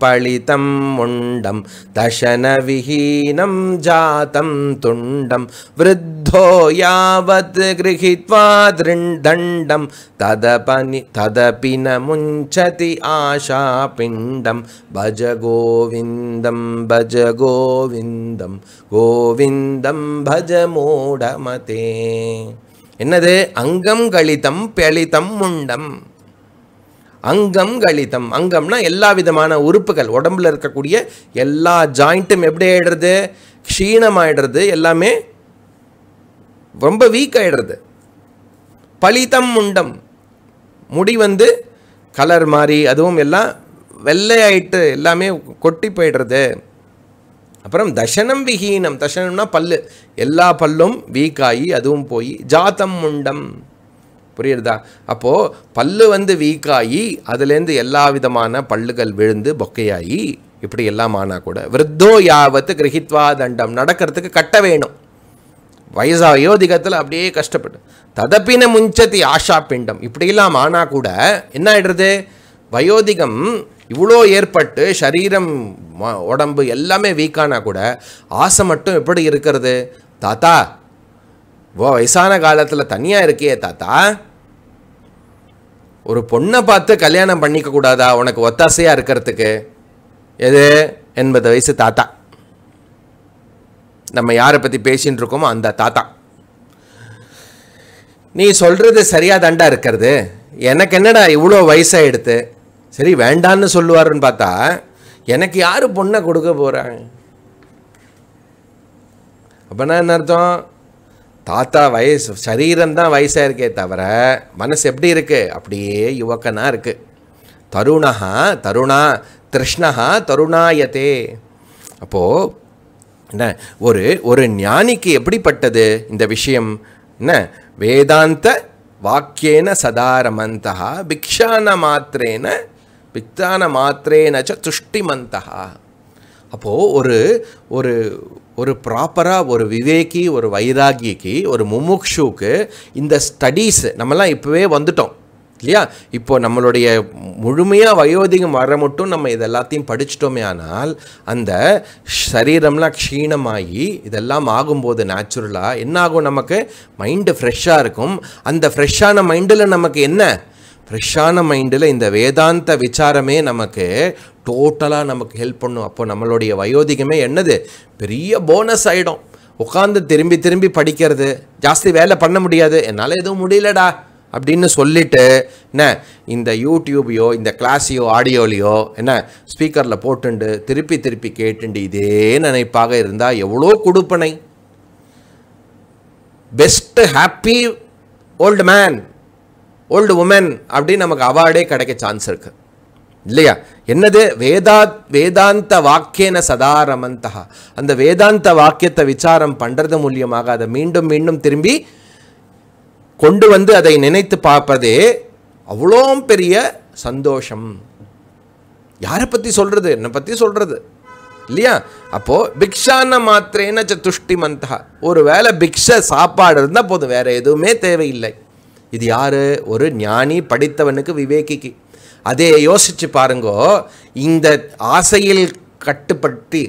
A: पळितं मुण्डं दशनविहीनं जातं तुण्डं वृद्धो यावत् गृहीत्वा दण्डं तदपनि तदपि न मुञ्चति आशापिण्डं भज गोविन्दं भज गोविन्दं गोविन्दं भज मूढमते என்னது அங்கம் கழித்தம் பெளித்தம் முண்டம் அங்கம் கலிதம் அங்கம்னா எல்லா விதமான உறுப்புகள் உடம்புல இருக்கக்கூடிய எல்லா ஜாயிண்ட்டும் எப்படி ஆகிடுறது க்ஷீணமாயிடுறது எல்லாமே ரொம்ப வீக் ஆகிடுறது பலிதம் முண்டம் முடி வந்து கலர் மாறி அதுவும் எல்லாம் வெள்ளையாயிட்டு எல்லாமே கொட்டி போயிடுறது அப்புறம் தசனம் விஹீனம் தசனம்னா பல்லு எல்லா பல்லும் வீக்காகி அதுவும் போய் ஜாத்தம் முண்டம் புரியுறதா அப்போது பல்லு வந்து வீக்காகி அதுலேருந்து எல்லா விதமான பல்லுகள் விழுந்து பொக்கையாகி இப்படி எல்லாம் ஆனால் கூட விருத்தோ யாவத்து கிரகித்வா தண்டம் நடக்கிறதுக்கு கட்ட வேணும் வயசா அயோதிகத்தில் அப்படியே கஷ்டப்பட்டு ததப்பின முஞ்சத்தி ஆஷா பிண்டம் இப்படியெல்லாம் ஆனால் கூட என்ன ஆகிடுறது வயோதிகம் இவ்வளோ ஏற்பட்டு சரீரம் உடம்பு எல்லாமே வீக்கானா கூட ஆசை மட்டும் எப்படி இருக்கிறது தாத்தா ஓ வயசான காலத்தில் தனியாக இருக்கியே தாத்தா ஒரு பொண்ணை பார்த்து கல்யாணம் பண்ணிக்க கூடாதா உனக்கு ஒத்தாசையாக இருக்கிறதுக்கு எது எண்பது வயசு தாத்தா நம்ம யாரை பற்றி பேசின்னு இருக்கோமோ அந்த தாத்தா நீ சொல்கிறது சரியாக தண்டா இருக்கிறது எனக்கு என்னடா இவ்வளோ வயசாக எடுத்து சரி வேண்டான்னு சொல்லுவாருன்னு பார்த்தா எனக்கு யார் பொண்ணை கொடுக்க போகிறாங்க அப்போனா என்ன அர்த்தம் தாத்தா வயசு சரீரம் தான் வயசாக இருக்கே தவிர மனசு எப்படி இருக்குது அப்படியே யுவக்கனாக இருக்குது தருணா தருணா திருஷ்ணா தருணாயதே அப்போது என்ன ஒரு ஒரு ஞானிக்கு எப்படிப்பட்டது இந்த விஷயம் என்ன வேதாந்த வாக்கியேன சதாரமந்தா பிக்ஷான மாத்திரேன பிக்தான மாத்திரேன துஷ்டிமந்தகா அப்போது ஒரு ஒரு ஒரு ப்ராப்பராக ஒரு விவேகி ஒரு வைராகிக்கு ஒரு முமுக்ஷுக்கு இந்த ஸ்டடீஸ் நம்மலாம் இப்போவே வந்துட்டோம் இல்லையா இப்போது நம்மளுடைய முழுமையாக வயோதிகம் வர மட்டும் நம்ம இதெல்லாத்தையும் படிச்சிட்டோமே ஆனால் அந்த சரீரம்லாம் க்ஷீணமாகி இதெல்லாம் ஆகும்போது நேச்சுரலாக என்ன ஆகும் நமக்கு மைண்டு ஃப்ரெஷ்ஷாக இருக்கும் அந்த ஃப்ரெஷ்ஷான மைண்டில் நமக்கு என்ன ஃப்ரெஷ்ஷான மைண்டில் இந்த வேதாந்த விசாரமே நமக்கு டோட்டலாக நமக்கு ஹெல்ப் பண்ணும் அப்போ நம்மளுடைய வயோதிகமே என்னது பெரிய போனஸ் ஆகிடும் உட்காந்து திரும்பி திரும்பி படிக்கிறது ஜாஸ்தி வேலை பண்ண முடியாது என்னால் எதுவும் முடியலடா அப்படின்னு சொல்லிவிட்டு என்ன இந்த யூடியூபையோ இந்த கிளாஸையோ ஆடியோலையோ என்ன ஸ்பீக்கரில் போட்டுண்டு திருப்பி திருப்பி கேட்டுண்டு இதே நினைப்பாக இருந்தால் எவ்வளோ கொடுப்பனை best happy old man old woman அப்படின்னு நமக்கு அவார்டே கிடைக்க சான்ஸ் இருக்குது இல்லையா என்னது வேதா வேதாந்த வாக்கியன சதாரமந்தா அந்த வேதாந்த வாக்கியத்தை விசாரம் பண்ணுறது மூலியமாக அதை மீண்டும் மீண்டும் திரும்பி கொண்டு வந்து அதை நினைத்து பார்ப்பதே அவ்வளோ பெரிய சந்தோஷம் யாரை பற்றி சொல்கிறது என்னை பற்றி சொல்கிறது இல்லையா அப்போது பிக்ஷான மாத்திரேன துஷ்டி மந்தா ஒரு வேளை பிக்ஷ சாப்பாடு இருந்தால் போதும் வேறு எதுவுமே தேவையில்லை இது யார் ஒரு ஞானி படித்தவனுக்கு விவேகிக்கு அதே யோசித்து பாருங்கோ இந்த ஆசையில் கட்டுப்பட்டு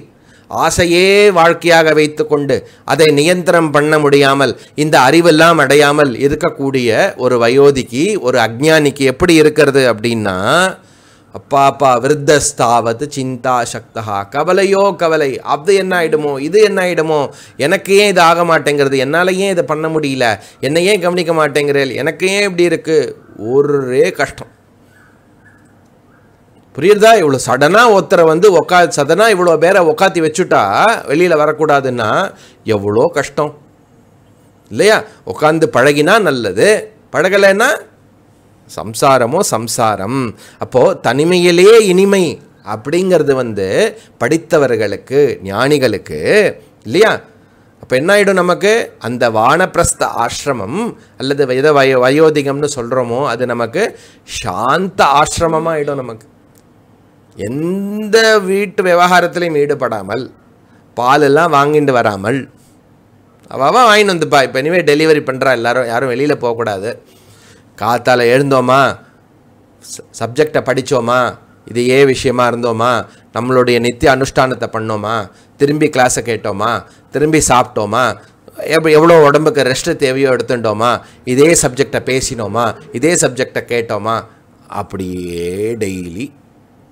A: ஆசையே வாழ்க்கையாக வைத்துக்கொண்டு அதை நியந்திரம் பண்ண முடியாமல் இந்த அறிவெல்லாம் அடையாமல் இருக்கக்கூடிய ஒரு வயோதிக்கு ஒரு அக்ஞானிக்கு எப்படி இருக்கிறது அப்படின்னா அப்பா அப்பா விருத்தஸ்தாவது சிந்தா சக்தஹா கவலையோ கவலை அது என்ன ஆகிடுமோ இது என்ன ஆகிடுமோ எனக்கு ஏன் இது ஆக மாட்டேங்கிறது என்னால் ஏன் இதை பண்ண முடியல என்னை ஏன் கவனிக்க மாட்டேங்கிறேன் எனக்கு ஏன் இப்படி இருக்குது ஒரே கஷ்டம் புரியுறதா இவ்வளோ சடனாக ஒருத்தரை வந்து உக்கா சடனாக இவ்வளோ பேரை உக்காத்தி வச்சுட்டா வெளியில் வரக்கூடாதுன்னா எவ்வளோ கஷ்டம் இல்லையா உட்காந்து பழகினா நல்லது பழகலைன்னா சம்சாரமோ சம்சாரம் அப்போது தனிமையிலே இனிமை அப்படிங்கிறது வந்து படித்தவர்களுக்கு ஞானிகளுக்கு இல்லையா அப்போ என்ன ஆகிடும் நமக்கு அந்த வானப்பிரஸ்த ஆசிரமம் அல்லது வயத வயோ வயோதிகம்னு சொல்கிறோமோ அது நமக்கு சாந்த ஆசிரமமாக ஆகிடும் நமக்கு எந்த வீட்டு விவகாரத்துலையும் ஈடுபடாமல் பாலெல்லாம் வாங்கிட்டு வராமல் அவள் வாங்கிட்டு வந்துப்பா இப்போ இனிமேல் டெலிவரி பண்ணுறா எல்லாரும் யாரும் வெளியில் போகக்கூடாது காத்தால் எழுந்தோமா சப்ஜெக்டை படித்தோமா இது ஏ விஷயமா இருந்தோமா நம்மளுடைய நித்திய அனுஷ்டானத்தை பண்ணோமா திரும்பி கிளாஸை கேட்டோமா திரும்பி சாப்பிட்டோமா எப் எவ்வளோ உடம்புக்கு ரெஸ்ட்டு தேவையோ எடுத்துட்டோமா இதே சப்ஜெக்டை பேசினோமா இதே சப்ஜெக்டை கேட்டோமா அப்படியே டெய்லி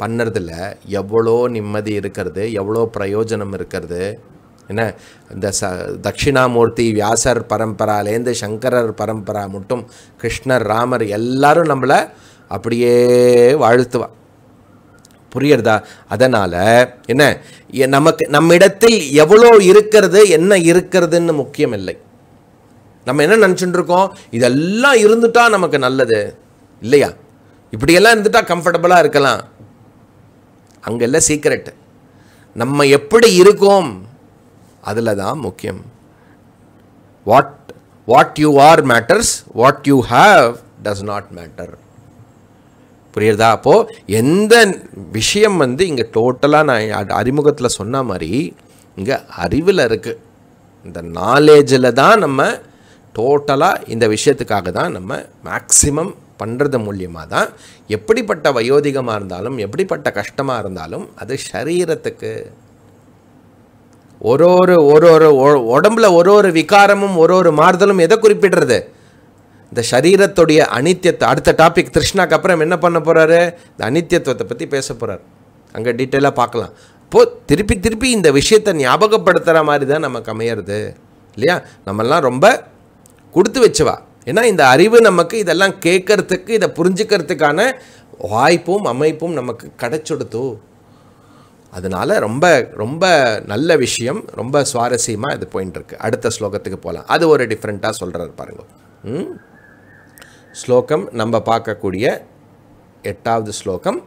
A: பண்ணுறதுல எவ்வளோ நிம்மதி இருக்கிறது எவ்வளோ பிரயோஜனம் இருக்கிறது என்ன இந்த ச தட்சிணாமூர்த்தி வியாசர் பரம்பராலேருந்து சங்கரர் பரம்பரா மட்டும் கிருஷ்ணர் ராமர் எல்லாரும் நம்மளை அப்படியே வாழ்த்துவா புரியறதா அதனால் என்ன நமக்கு நம்மிடத்தில் எவ்வளோ இருக்கிறது என்ன இருக்கிறதுன்னு முக்கியம் இல்லை நம்ம என்ன நினச்சிட்டு இருக்கோம் இதெல்லாம் இருந்துட்டா நமக்கு நல்லது இல்லையா இப்படியெல்லாம் இருந்துட்டால் கம்ஃபர்டபுளாக இருக்கலாம் அங்கே இல்லை சீக்ரெட் நம்ம எப்படி இருக்கோம் அதில் தான் முக்கியம் what what you are matters what you have does not matter புரியுறதா அப்போது எந்த விஷயம் வந்து இங்கே டோட்டலாக நான் அறிமுகத்தில் சொன்ன மாதிரி இங்கே அறிவில் இருக்குது இந்த நாலேஜில் தான் நம்ம டோட்டலாக இந்த விஷயத்துக்காக தான் நம்ம மேக்சிமம் பண்ணுறது மூலியமாக தான் எப்படிப்பட்ட வயோதிகமாக இருந்தாலும் எப்படிப்பட்ட கஷ்டமாக இருந்தாலும் அது சரீரத்துக்கு ஒரு ஒரு ஒரு ஒரு உடம்புல ஒரு ஒரு விகாரமும் ஒரு ஒரு மாறுதலும் எதை குறிப்பிடுறது இந்த சரீரத்துடைய அனித்தியத்தை அடுத்த டாபிக் திருஷ்ணாக்கு அப்புறம் என்ன பண்ண போகிறாரு இந்த அனித்தியத்துவத்தை பற்றி பேச போகிறார் அங்கே டீட்டெயிலாக பார்க்கலாம் போ திருப்பி திருப்பி இந்த விஷயத்தை ஞாபகப்படுத்துகிற மாதிரி தான் நமக்கு அமையிறது இல்லையா நம்மெல்லாம் ரொம்ப கொடுத்து வச்சுவா ஏன்னா இந்த அறிவு நமக்கு இதெல்லாம் கேட்கறதுக்கு இதை புரிஞ்சுக்கிறதுக்கான வாய்ப்பும் அமைப்பும் நமக்கு கிடச்சுடுத்து அதனால் ரொம்ப ரொம்ப நல்ல விஷயம் ரொம்ப சுவாரஸ்யமாக இது போயின்னு இருக்குது அடுத்த ஸ்லோகத்துக்கு போகலாம் அது ஒரு டிஃப்ரெண்ட்டாக சொல்கிறார் பாருங்கள் ஸ்லோகம் நம்ம பார்க்கக்கூடிய எட்டாவது ஸ்லோகம்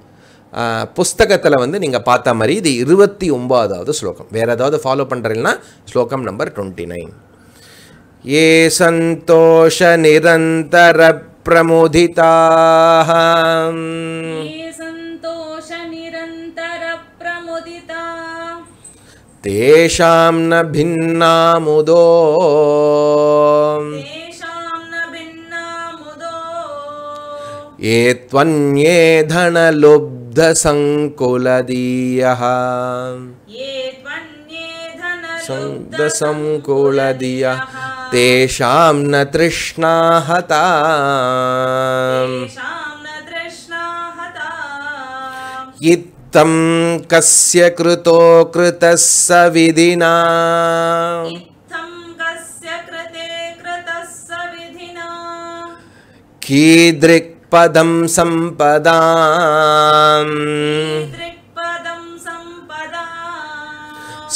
A: புஸ்தகத்தில் வந்து நீங்கள் பார்த்த மாதிரி இது இருபத்தி ஒம்பதாவது ஸ்லோகம் வேறு ஏதாவது ஃபாலோ பண்ணுறீங்கன்னா ஸ்லோகம் நம்பர் டுவெண்ட்டி நைன் ஏ சந்தோஷ நிரந்தர பிரமுதிதாக तेषां न भिन्ना मुदो ये त्वन्ये धनलुब्धसङ्कुलदीयः सङ्कुलदीयः तेषां न तृष्णा हता इत् तं कस्य कृतो कृतः स विधिना कीदृक्पदं सम्पदा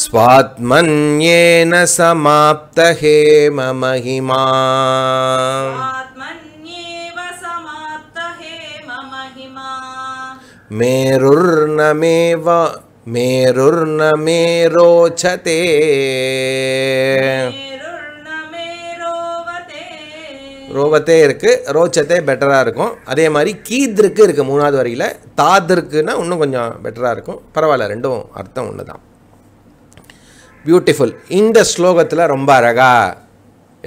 A: स्वात्मन्येन समाप्तहे महिमा मेरुर्नमेव मेरुर्न मे रोचते ரோவத்தே இருக்குது ரோச்சத்தே பெட்டராக இருக்கும் அதே மாதிரி கீதிற்கு இருக்குது மூணாவது வரையில் தாதிற்குன்னா இன்னும் கொஞ்சம் பெட்டராக இருக்கும் பரவாயில்ல ரெண்டும் அர்த்தம் ஒன்று தான் பியூட்டிஃபுல் இந்த ஸ்லோகத்தில் ரொம்ப அழகாக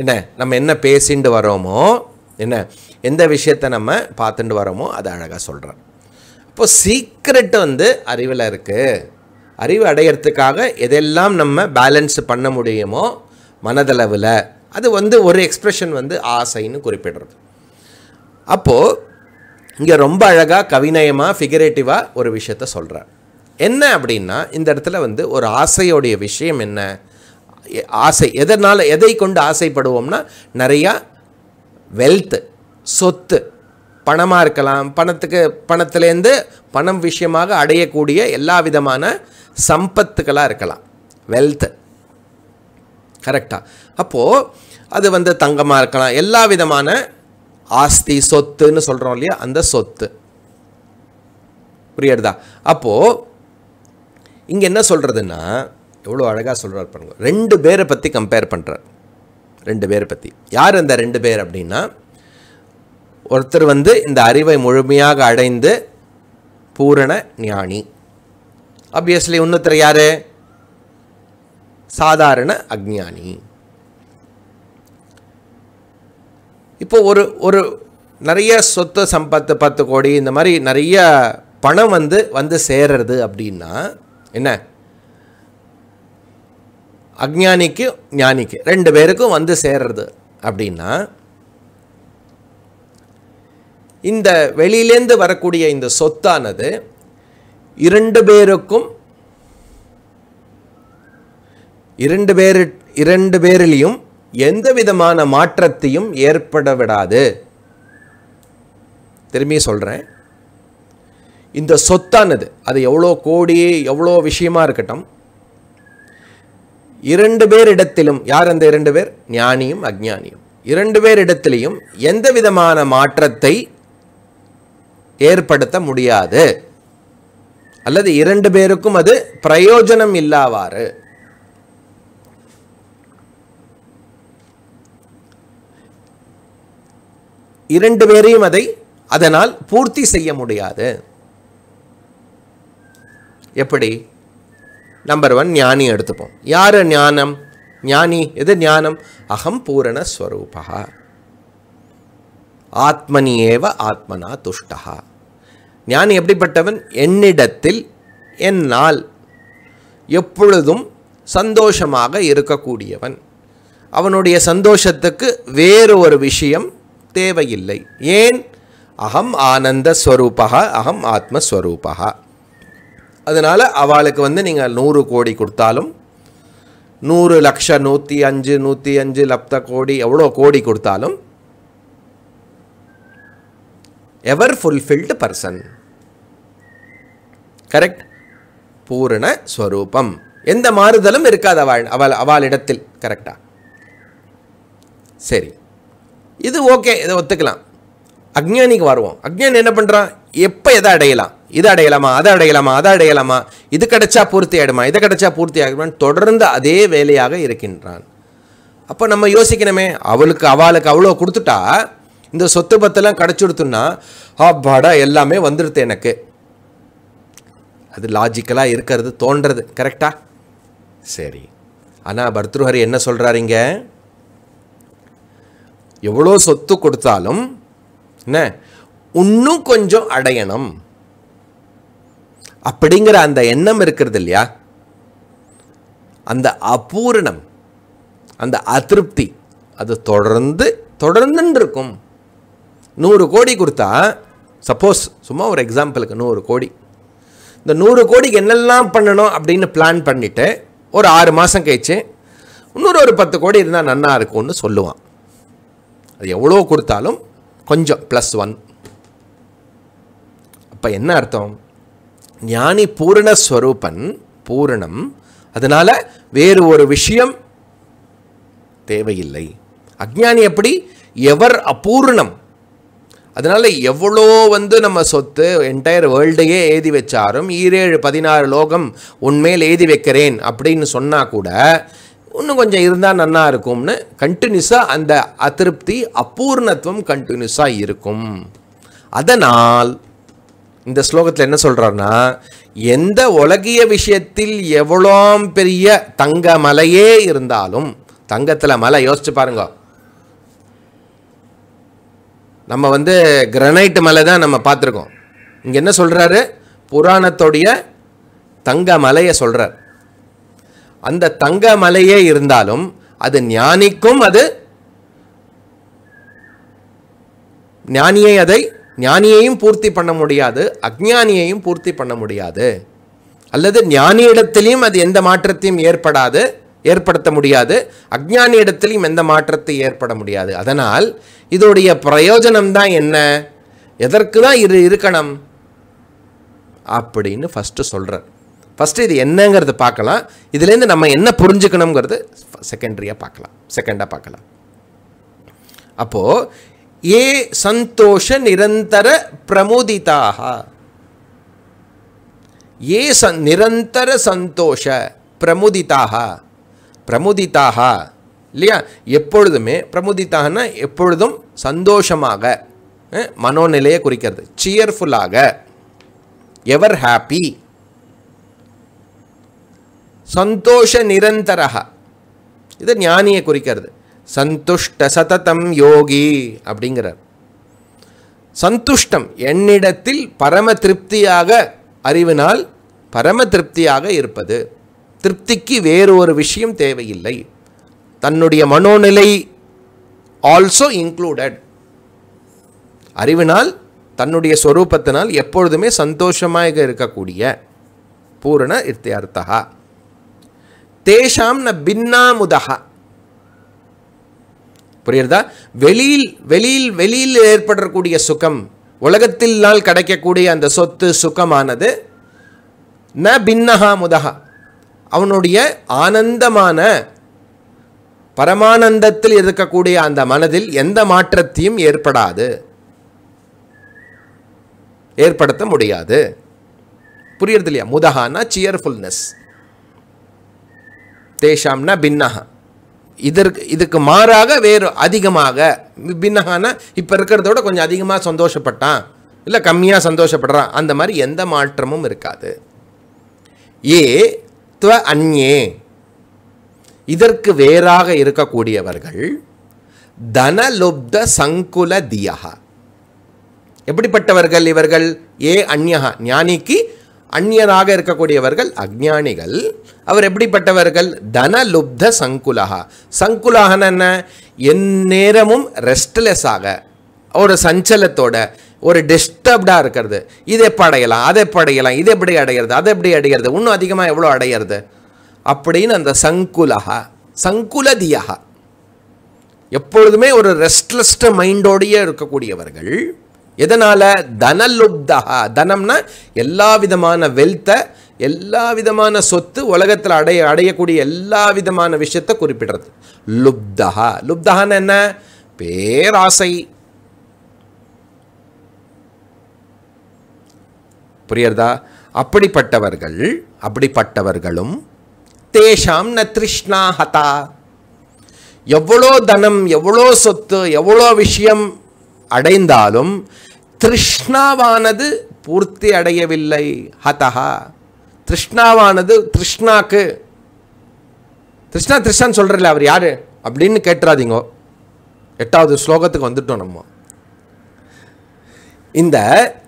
A: என்ன நம்ம என்ன பேசிட்டு வரோமோ என்ன எந்த விஷயத்தை நம்ம பார்த்துட்டு வரோமோ அதை அழகாக சொல்கிறேன் இப்போ சீக்ரெட் வந்து அறிவில் இருக்குது அறிவு அடையிறதுக்காக எதெல்லாம் நம்ம பேலன்ஸ் பண்ண முடியுமோ மனதளவில் அது வந்து ஒரு எக்ஸ்ப்ரெஷன் வந்து ஆசைன்னு குறிப்பிடுறது அப்போது இங்கே ரொம்ப அழகாக கவிநயமாக ஃபிகரேட்டிவாக ஒரு விஷயத்த சொல்கிறார் என்ன அப்படின்னா இந்த இடத்துல வந்து ஒரு ஆசையோடைய விஷயம் என்ன ஆசை எதனால் எதை கொண்டு ஆசைப்படுவோம்னா நிறையா வெல்த்து சொத்து பணமாக இருக்கலாம் பணத்துக்கு பணத்துலேருந்து பணம் விஷயமாக அடையக்கூடிய எல்லா விதமான சம்பத்துக்களாக இருக்கலாம் வெல்த்து கரெக்டாக அப்போது அது வந்து தங்கமாக இருக்கலாம் எல்லா விதமான ஆஸ்தி சொத்துன்னு சொல்கிறோம் இல்லையா அந்த சொத்து புரியுறதா அப்போது இங்கே என்ன சொல்கிறதுன்னா எவ்வளோ அழகாக சொல்கிறார் பண்ணுங்க ரெண்டு பேரை பற்றி கம்பேர் பண்ணுறார் ரெண்டு பேரை பற்றி யார் அந்த ரெண்டு பேர் அப்படின்னா ஒருத்தர் வந்து இந்த அறிவை முழுமையாக அடைந்து பூரண ஞானி ஆப்வியஸ்லி இன்னொருத்தர் யார் சாதாரண அக்ஞானி இப்போ ஒரு ஒரு நிறைய சொத்து சம்பத்து பத்து கோடி இந்த மாதிரி நிறைய பணம் வந்து வந்து சேர்றது அப்படின்னா என்ன அக்ஞானிக்கு ஞானிக்கு ரெண்டு பேருக்கும் வந்து சேர்றது அப்படின்னா இந்த வெளியிலேருந்து வரக்கூடிய இந்த சொத்தானது இரண்டு பேருக்கும் இரண்டு பேரு இரண்டு பேரிலையும் எந்த விதமான மாற்றத்தையும் ஏற்பட விடாது திரும்பி சொல்கிறேன் இந்த சொத்தானது அது எவ்வளோ கோடி எவ்வளோ விஷயமா இருக்கட்டும் இரண்டு பேர் இடத்திலும் யார் அந்த இரண்டு பேர் ஞானியும் அஜ்ஞானியும் இரண்டு பேர் இடத்திலையும் எந்த விதமான மாற்றத்தை ஏற்படுத்த முடியாது அல்லது இரண்டு பேருக்கும் அது பிரயோஜனம் இல்லாவாறு இரண்டு பேரையும் அதை அதனால் பூர்த்தி செய்ய முடியாது எப்படி நம்பர் ஒன் ஞானி எடுத்துப்போம் யார் ஞானம் ஞானி எது ஞானம் அகம் பூரணஸ்வரூபா ஆத்மனியேவ ஆத்மனா துஷ்டா ஞானி எப்படிப்பட்டவன் என்னிடத்தில் என்னால் எப்பொழுதும் சந்தோஷமாக இருக்கக்கூடியவன் அவனுடைய சந்தோஷத்துக்கு வேறு ஒரு விஷயம் தேவையில்லை ஏன் அகம் ஆனந்த ஸ்வரூபகா அகம் ஆத்மஸ்வரூபகா அதனால் அவளுக்கு வந்து நீங்கள் நூறு கோடி கொடுத்தாலும் நூறு லட்சம் நூற்றி அஞ்சு நூற்றி அஞ்சு லப்த கோடி எவ்வளோ கோடி கொடுத்தாலும் எவர் ஃபுல்ஃபில்டு பர்சன் கரெக்ட் பூரண ஸ்வரூபம் எந்த மாறுதலும் இருக்காது அவள் அவள் இடத்தில் கரெக்டாக சரி இது ஓகே இதை ஒத்துக்கலாம் அக்ஞானிக்கு வருவோம் அக்ஞானி என்ன பண்ணுறான் எப்போ எதை அடையலாம் இதை அடையலாமா அதை அடையலாமா அதை அடையலாமா இது கிடைச்சா பூர்த்தி ஆகிடுமா இதை கிடைச்சா பூர்த்தி ஆகிடுமான்னு தொடர்ந்து அதே வேலையாக இருக்கின்றான் அப்போ நம்ம யோசிக்கணுமே அவளுக்கு அவளுக்கு அவ்வளோ கொடுத்துட்டா இந்த சொத்து பத்தெல்லாம் கொடுத்துன்னா அப்பாடா எல்லாமே வந்துடுது எனக்கு அது லாஜிக்கலாக இருக்கிறது தோன்றது கரெக்டா சரி ஆனால் பர்த்ருஹரி என்ன சொல்கிறாருங்க எவ்வளோ சொத்து கொடுத்தாலும் என்ன இன்னும் கொஞ்சம் அடையணும் அப்படிங்கிற அந்த எண்ணம் இருக்கிறது இல்லையா அந்த அபூரணம் அந்த அதிருப்தி அது தொடர்ந்து தொடர்ந்துன்னு இருக்கும் நூறு கோடி கொடுத்தா சப்போஸ் சும்மா ஒரு எக்ஸாம்பிளுக்கு நூறு கோடி இந்த நூறு கோடிக்கு என்னெல்லாம் பண்ணணும் அப்படின்னு பிளான் பண்ணிவிட்டு ஒரு ஆறு மாதம் கழிச்சு இன்னொரு ஒரு பத்து கோடி இருந்தால் நன்னா இருக்கும்னு சொல்லுவான் அது எவ்வளோ கொடுத்தாலும் கொஞ்சம் ப்ளஸ் ஒன் அப்போ என்ன அர்த்தம் ஞானி பூரணஸ்வரூபன் பூரணம் அதனால் வேறு ஒரு விஷயம் தேவையில்லை அக்ஞானி எப்படி எவர் அபூர்ணம் அதனால் எவ்வளோ வந்து நம்ம சொத்து என்டையர் வேர்ல்டையே ஏதி வச்சாலும் ஈரேழு பதினாறு லோகம் உண்மையில் ஏதி வைக்கிறேன் அப்படின்னு சொன்னால் கூட இன்னும் கொஞ்சம் இருந்தால் நன்னா இருக்கும்னு கண்டினியூஸாக அந்த அதிருப்தி அபூர்ணத்துவம் கண்டினியூஸாக இருக்கும் அதனால் இந்த ஸ்லோகத்தில் என்ன சொல்கிறாருன்னா எந்த உலகிய விஷயத்தில் எவ்வளோ பெரிய தங்க மலையே இருந்தாலும் தங்கத்தில் மலை யோசிச்சு பாருங்கள் நம்ம வந்து கிரனைட் மலை தான் நம்ம பார்த்துருக்கோம் இங்கே என்ன சொல்கிறாரு புராணத்தோடைய தங்க மலையை சொல்கிறார் அந்த தங்க மலையே இருந்தாலும் அது ஞானிக்கும் அது ஞானியை அதை ஞானியையும் பூர்த்தி பண்ண முடியாது அக்ஞானியையும் பூர்த்தி பண்ண முடியாது அல்லது ஞானியிடத்திலையும் அது எந்த மாற்றத்தையும் ஏற்படாது ஏற்படுத்த முடியாது அக்ஞானி இடத்திலையும் எந்த மாற்றத்தை ஏற்பட முடியாது அதனால் இதோடைய பிரயோஜனம் தான் என்ன எதற்கு தான் இரு இருக்கணும் அப்படின்னு ஃபஸ்ட்டு சொல்கிறார் ஃபஸ்ட்டு இது என்னங்கிறது பார்க்கலாம் இதுலேருந்து நம்ம என்ன புரிஞ்சுக்கணுங்கிறது செகண்டரியாக பார்க்கலாம் செகண்டாக பார்க்கலாம் அப்போது ஏ சந்தோஷ நிரந்தர பிரமுதிதாக ஏ ச நிரந்தர சந்தோஷ பிரமுதிதாக பிரமுதித்தாகா இல்லையா எப்பொழுதுமே பிரமுதித்தாகனா எப்பொழுதும் சந்தோஷமாக மனோநிலையை குறிக்கிறது சியர்ஃபுல்லாக எவர் ஹாப்பி சந்தோஷ நிரந்தரகா இது ஞானியை குறிக்கிறது சந்துஷ்ட சததம் யோகி அப்படிங்கிறார் சந்துஷ்டம் என்னிடத்தில் பரம திருப்தியாக அறிவினால் பரம திருப்தியாக இருப்பது திருப்திக்கு வேறு ஒரு விஷயம் தேவையில்லை தன்னுடைய மனோநிலை ஆல்சோ இன்க்ளூடட் அறிவினால் தன்னுடைய ஸ்வரூபத்தினால் எப்பொழுதுமே சந்தோஷமாக இருக்கக்கூடிய பூரண இத்தியர்த்தகா தேஷாம் ந பின்னாமுதகா புரியுறதா வெளியில் வெளியில் வெளியில் ஏற்படக்கூடிய சுகம் உலகத்தினால் கிடைக்கக்கூடிய அந்த சொத்து சுகமானது ந பின்னகா முதகா அவனுடைய ஆனந்தமான பரமானந்தத்தில் இருக்கக்கூடிய அந்த மனதில் எந்த மாற்றத்தையும் ஏற்படாது ஏற்படுத்த முடியாது புரியுறது இல்லையா முதகானா சியர்ஃபுல்னஸ் தேஷாம்னா பின்னஹா இதற்கு இதுக்கு மாறாக வேறு அதிகமாக பின்னகான இப்போ இருக்கிறதோட கொஞ்சம் அதிகமாக சந்தோஷப்பட்டான் இல்லை கம்மியாக சந்தோஷப்படுறான் அந்த மாதிரி எந்த மாற்றமும் இருக்காது ஏ துவ அந்யே இதற்கு வேறாக இருக்கக்கூடியவர்கள் தனலுப்த சங்குல தியா எப்படிப்பட்டவர்கள் இவர்கள் ஏ அந்யா ஞானிக்கு அந்நியராக இருக்கக்கூடியவர்கள் அஜ்ஞானிகள் அவர் எப்படிப்பட்டவர்கள் தனலுப்த சங்குலா சங்குலகன்னு என்ன எந்நேரமும் ரெஸ்ட்லெஸ்ஸாக ஒரு சஞ்சலத்தோட ஒரு டிஸ்டர்ப்டாக இருக்கிறது இது எப்போ அடையலாம் அதை எப்போ அடையலாம் இது எப்படி அடையிறது அதை எப்படி அடையிறது இன்னும் அதிகமாக எவ்வளோ அடையிறது அப்படின்னு அந்த சங்குலகா சங்குலதியகா எப்பொழுதுமே ஒரு ரெஸ்ட்லெஸ்ட மைண்டோடையே இருக்கக்கூடியவர்கள் எதனால் தனலுப்தகா தனம்னா எல்லா விதமான வெல்த்தை எல்லா விதமான சொத்து உலகத்தில் அடைய அடையக்கூடிய எல்லா விதமான விஷயத்தை குறிப்பிடுறது லுப்தகா லுப்தகான்னு என்ன பேராசை புரியறதா அப்படிப்பட்டவர்கள் அப்படிப்பட்டவர்களும் தேஷாம் ந திருஷ்ணா ஹதா எவ்வளோ தனம் எவ்வளோ சொத்து எவ்வளோ விஷயம் அடைந்தாலும் திருஷ்ணாவானது பூர்த்தி அடையவில்லை ஹதஹா திருஷ்ணாவானது திருஷ்ணாக்கு திருஷ்ணா திருஷ்ணான்னு சொல்கிறல அவர் யார் அப்படின்னு கேட்டுறாதீங்கோ எட்டாவது ஸ்லோகத்துக்கு வந்துட்டோம் நம்ம இந்த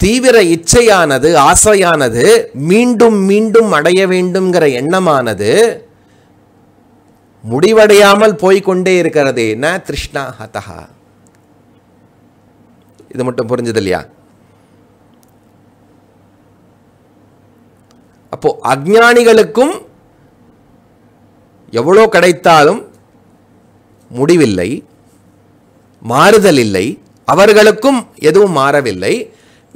A: தீவிர இச்சையானது ஆசையானது மீண்டும் மீண்டும் அடைய வேண்டும்ங்கிற எண்ணமானது முடிவடையாமல் போய்கொண்டே இருக்கிறது ந திருஷ்ணா ஹதஹா இது மட்டும் புரிஞ்சது இல்லையா அப்போ அஜானிகளுக்கும் எவ்வளோ கிடைத்தாலும் முடிவில்லை மாறுதல் இல்லை அவர்களுக்கும் எதுவும் மாறவில்லை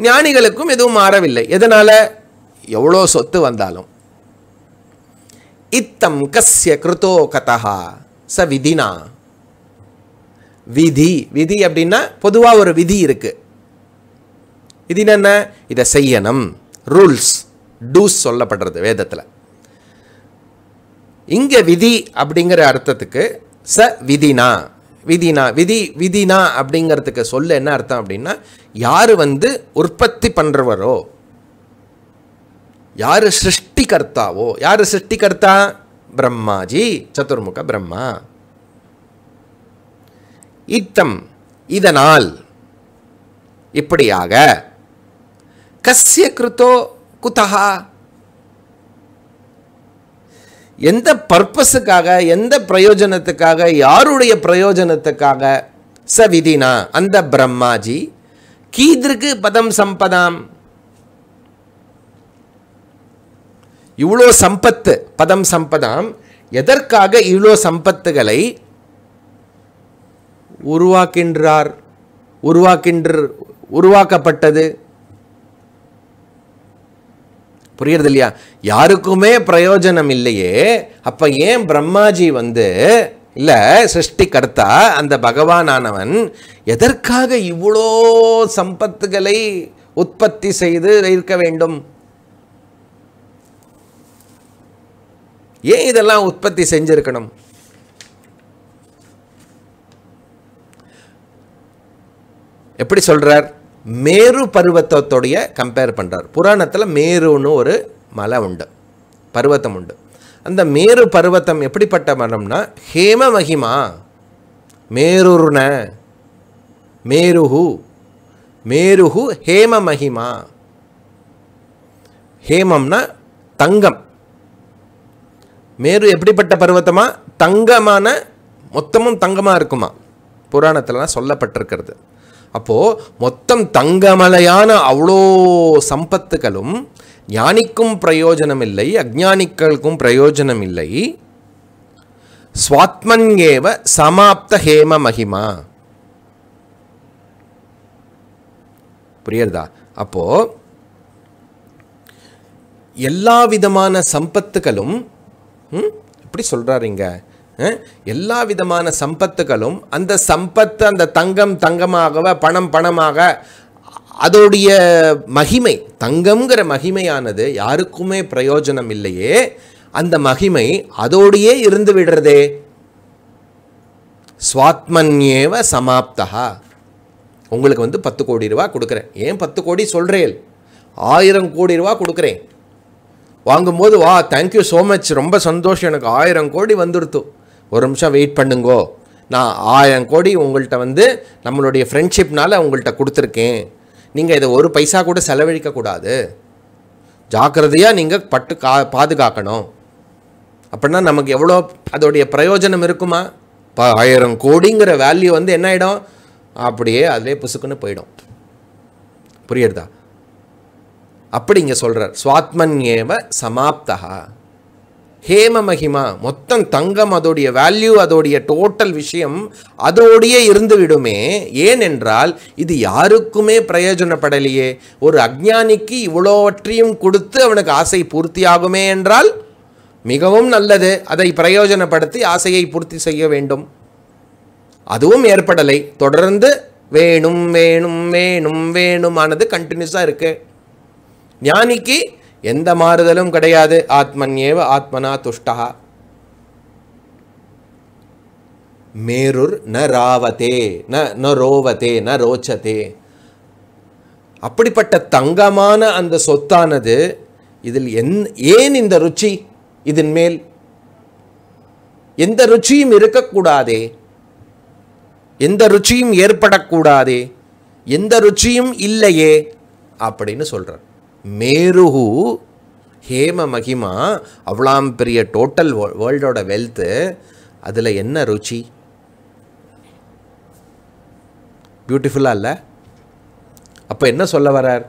A: ஞானிகளுக்கும் எதுவும் மாறவில்லை எதனால் எவ்வளோ சொத்து வந்தாலும் இத்தம் கஸ்ய கிருத்தோ கதா ச விதினா விதி விதி அப்படின்னா பொதுவாக ஒரு விதி இருக்கு இது என்ன இதை செய்யணும் ரூல்ஸ் டூஸ் சொல்லப்படுறது வேதத்தில் இங்கே விதி அப்படிங்கிற அர்த்தத்துக்கு ச விதினா விதினா விதி விதினா அப்படிங்கிறதுக்கு சொல்ல என்ன அர்த்தம் அப்படின்னா யார் வந்து உற்பத்தி பண்ணுறவரோ யார் சிருஷ்டிகர்த்தாவோ யார் சிருஷ்டிகர்த்தா பிரம்மாஜி சதுர்முக பிரம்மா இத்தம் இதனால் இப்படியாக கசிய கிருத்தோ குதா எந்த பர்பஸுக்காக எந்த பிரயோஜனத்துக்காக யாருடைய பிரயோஜனத்துக்காக ச விதினா அந்த பிரம்மாஜி கீதிருக்கு பதம் சம்பதாம் இவ்வளோ சம்பத்து பதம் சம்பதாம் எதற்காக இவ்வளோ சம்பத்துகளை உருவாக்கின்றார் உருவாக்கின்ற உருவாக்கப்பட்டது புரியுறது இல்லையா யாருக்குமே பிரயோஜனம் இல்லையே அப்போ ஏன் பிரம்மாஜி வந்து இல்லை சிருஷ்டி கர்த்தா அந்த பகவானானவன் எதற்காக இவ்வளோ சம்பத்துகளை உற்பத்தி செய்து இருக்க வேண்டும் ஏன் இதெல்லாம் உற்பத்தி செஞ்சிருக்கணும் எப்படி சொல்றார் மேரு பருவத்தோடைய கம்பேர் பண்ணுறார் புராணத்தில் மேருன்னு ஒரு மலை உண்டு பருவத்தம் உண்டு அந்த மேரு பருவத்தம் எப்படிப்பட்ட மரம்னா ஹேம மகிமா மேருர்ன மேருஹு மேருஹு ஹேம மகிமா ஹேமம்னா தங்கம் மேரு எப்படிப்பட்ட பருவத்தமாக தங்கமான மொத்தமும் தங்கமாக இருக்குமா புராணத்திலலாம் சொல்லப்பட்டிருக்கிறது அப்போது மொத்தம் தங்கமலையான அவ்வளோ சம்பத்துகளும் ஞானிக்கும் பிரயோஜனம் இல்லை அஜானிக்களுக்கும் பிரயோஜனம் இல்லை ஸ்வாத்மன்யேவ சமாப்த ஹேம மகிமா புரியுறதா அப்போ எல்லா விதமான சம்பத்துகளும் இப்படி இங்கே எல்லா விதமான சம்பத்துகளும் அந்த சம்பத்து அந்த தங்கம் தங்கமாகவ பணம் பணமாக அதோடைய மகிமை தங்கம்ங்கிற மகிமையானது யாருக்குமே பிரயோஜனம் இல்லையே அந்த மகிமை அதோடையே இருந்து விடுறதே சுவாத்மன்யேவ சமாப்தா உங்களுக்கு வந்து பத்து கோடி ரூபா கொடுக்குறேன் ஏன் பத்து கோடி சொல்கிறேன் ஆயிரம் கோடி ரூபா கொடுக்குறேன் வாங்கும்போது வா தேங்க்யூ ஸோ மச் ரொம்ப சந்தோஷம் எனக்கு ஆயிரம் கோடி வந்துடுத்து ஒரு நிமிஷம் வெயிட் பண்ணுங்கோ நான் ஆயிரம் கோடி உங்கள்கிட்ட வந்து நம்மளுடைய ஃப்ரெண்ட்ஷிப்னால் உங்கள்கிட்ட கொடுத்துருக்கேன் நீங்கள் இதை ஒரு பைசா கூட செலவழிக்கக்கூடாது ஜாக்கிரதையாக நீங்கள் பட்டு கா பாதுகாக்கணும் அப்படின்னா நமக்கு எவ்வளோ அதோடைய பிரயோஜனம் இருக்குமா இப்போ ஆயிரம் கோடிங்கிற வேல்யூ வந்து என்ன ஆகிடும் அப்படியே அதிலே புசுக்குன்னு போயிடும் புரியுறதா அப்படி இங்கே சொல்கிறார் சுவாத்மன் ஏவ சமாப்தகா ஹேம மகிமா மொத்தம் தங்கம் அதோடைய வேல்யூ அதோடைய டோட்டல் விஷயம் அதோடையே இருந்து விடுமே ஏனென்றால் இது யாருக்குமே பிரயோஜனப்படலையே ஒரு அக்ஞானிக்கு இவ்வளோவற்றையும் கொடுத்து அவனுக்கு ஆசை பூர்த்தியாகுமே என்றால் மிகவும் நல்லது அதை பிரயோஜனப்படுத்தி ஆசையை பூர்த்தி செய்ய வேண்டும் அதுவும் ஏற்படலை தொடர்ந்து வேணும் வேணும் வேணும் வேணுமானது கண்டினியூஸாக இருக்குது ஞானிக்கு எந்த மாறுதலும் கிடையாது ஆத்மன் ஏவ ஆத்மனா துஷ்டா மேருர் ந ராவதே ந ந ரோவதே ந ரோச்சதே அப்படிப்பட்ட தங்கமான அந்த சொத்தானது இதில் என் ஏன் இந்த ருச்சி இதன் மேல் எந்த ருச்சியும் இருக்கக்கூடாதே எந்த ருச்சியும் ஏற்படக்கூடாதே எந்த ருச்சியும் இல்லையே அப்படின்னு சொல்கிறார் மேருகு ஹேம மகிமா அவ்வளாம் பெரிய டோட்டல் வேர்ல்டோட வெல்த்து அதில் என்ன ருச்சி பியூட்டிஃபுல்லாக இல்லை அப்போ என்ன சொல்ல வரார்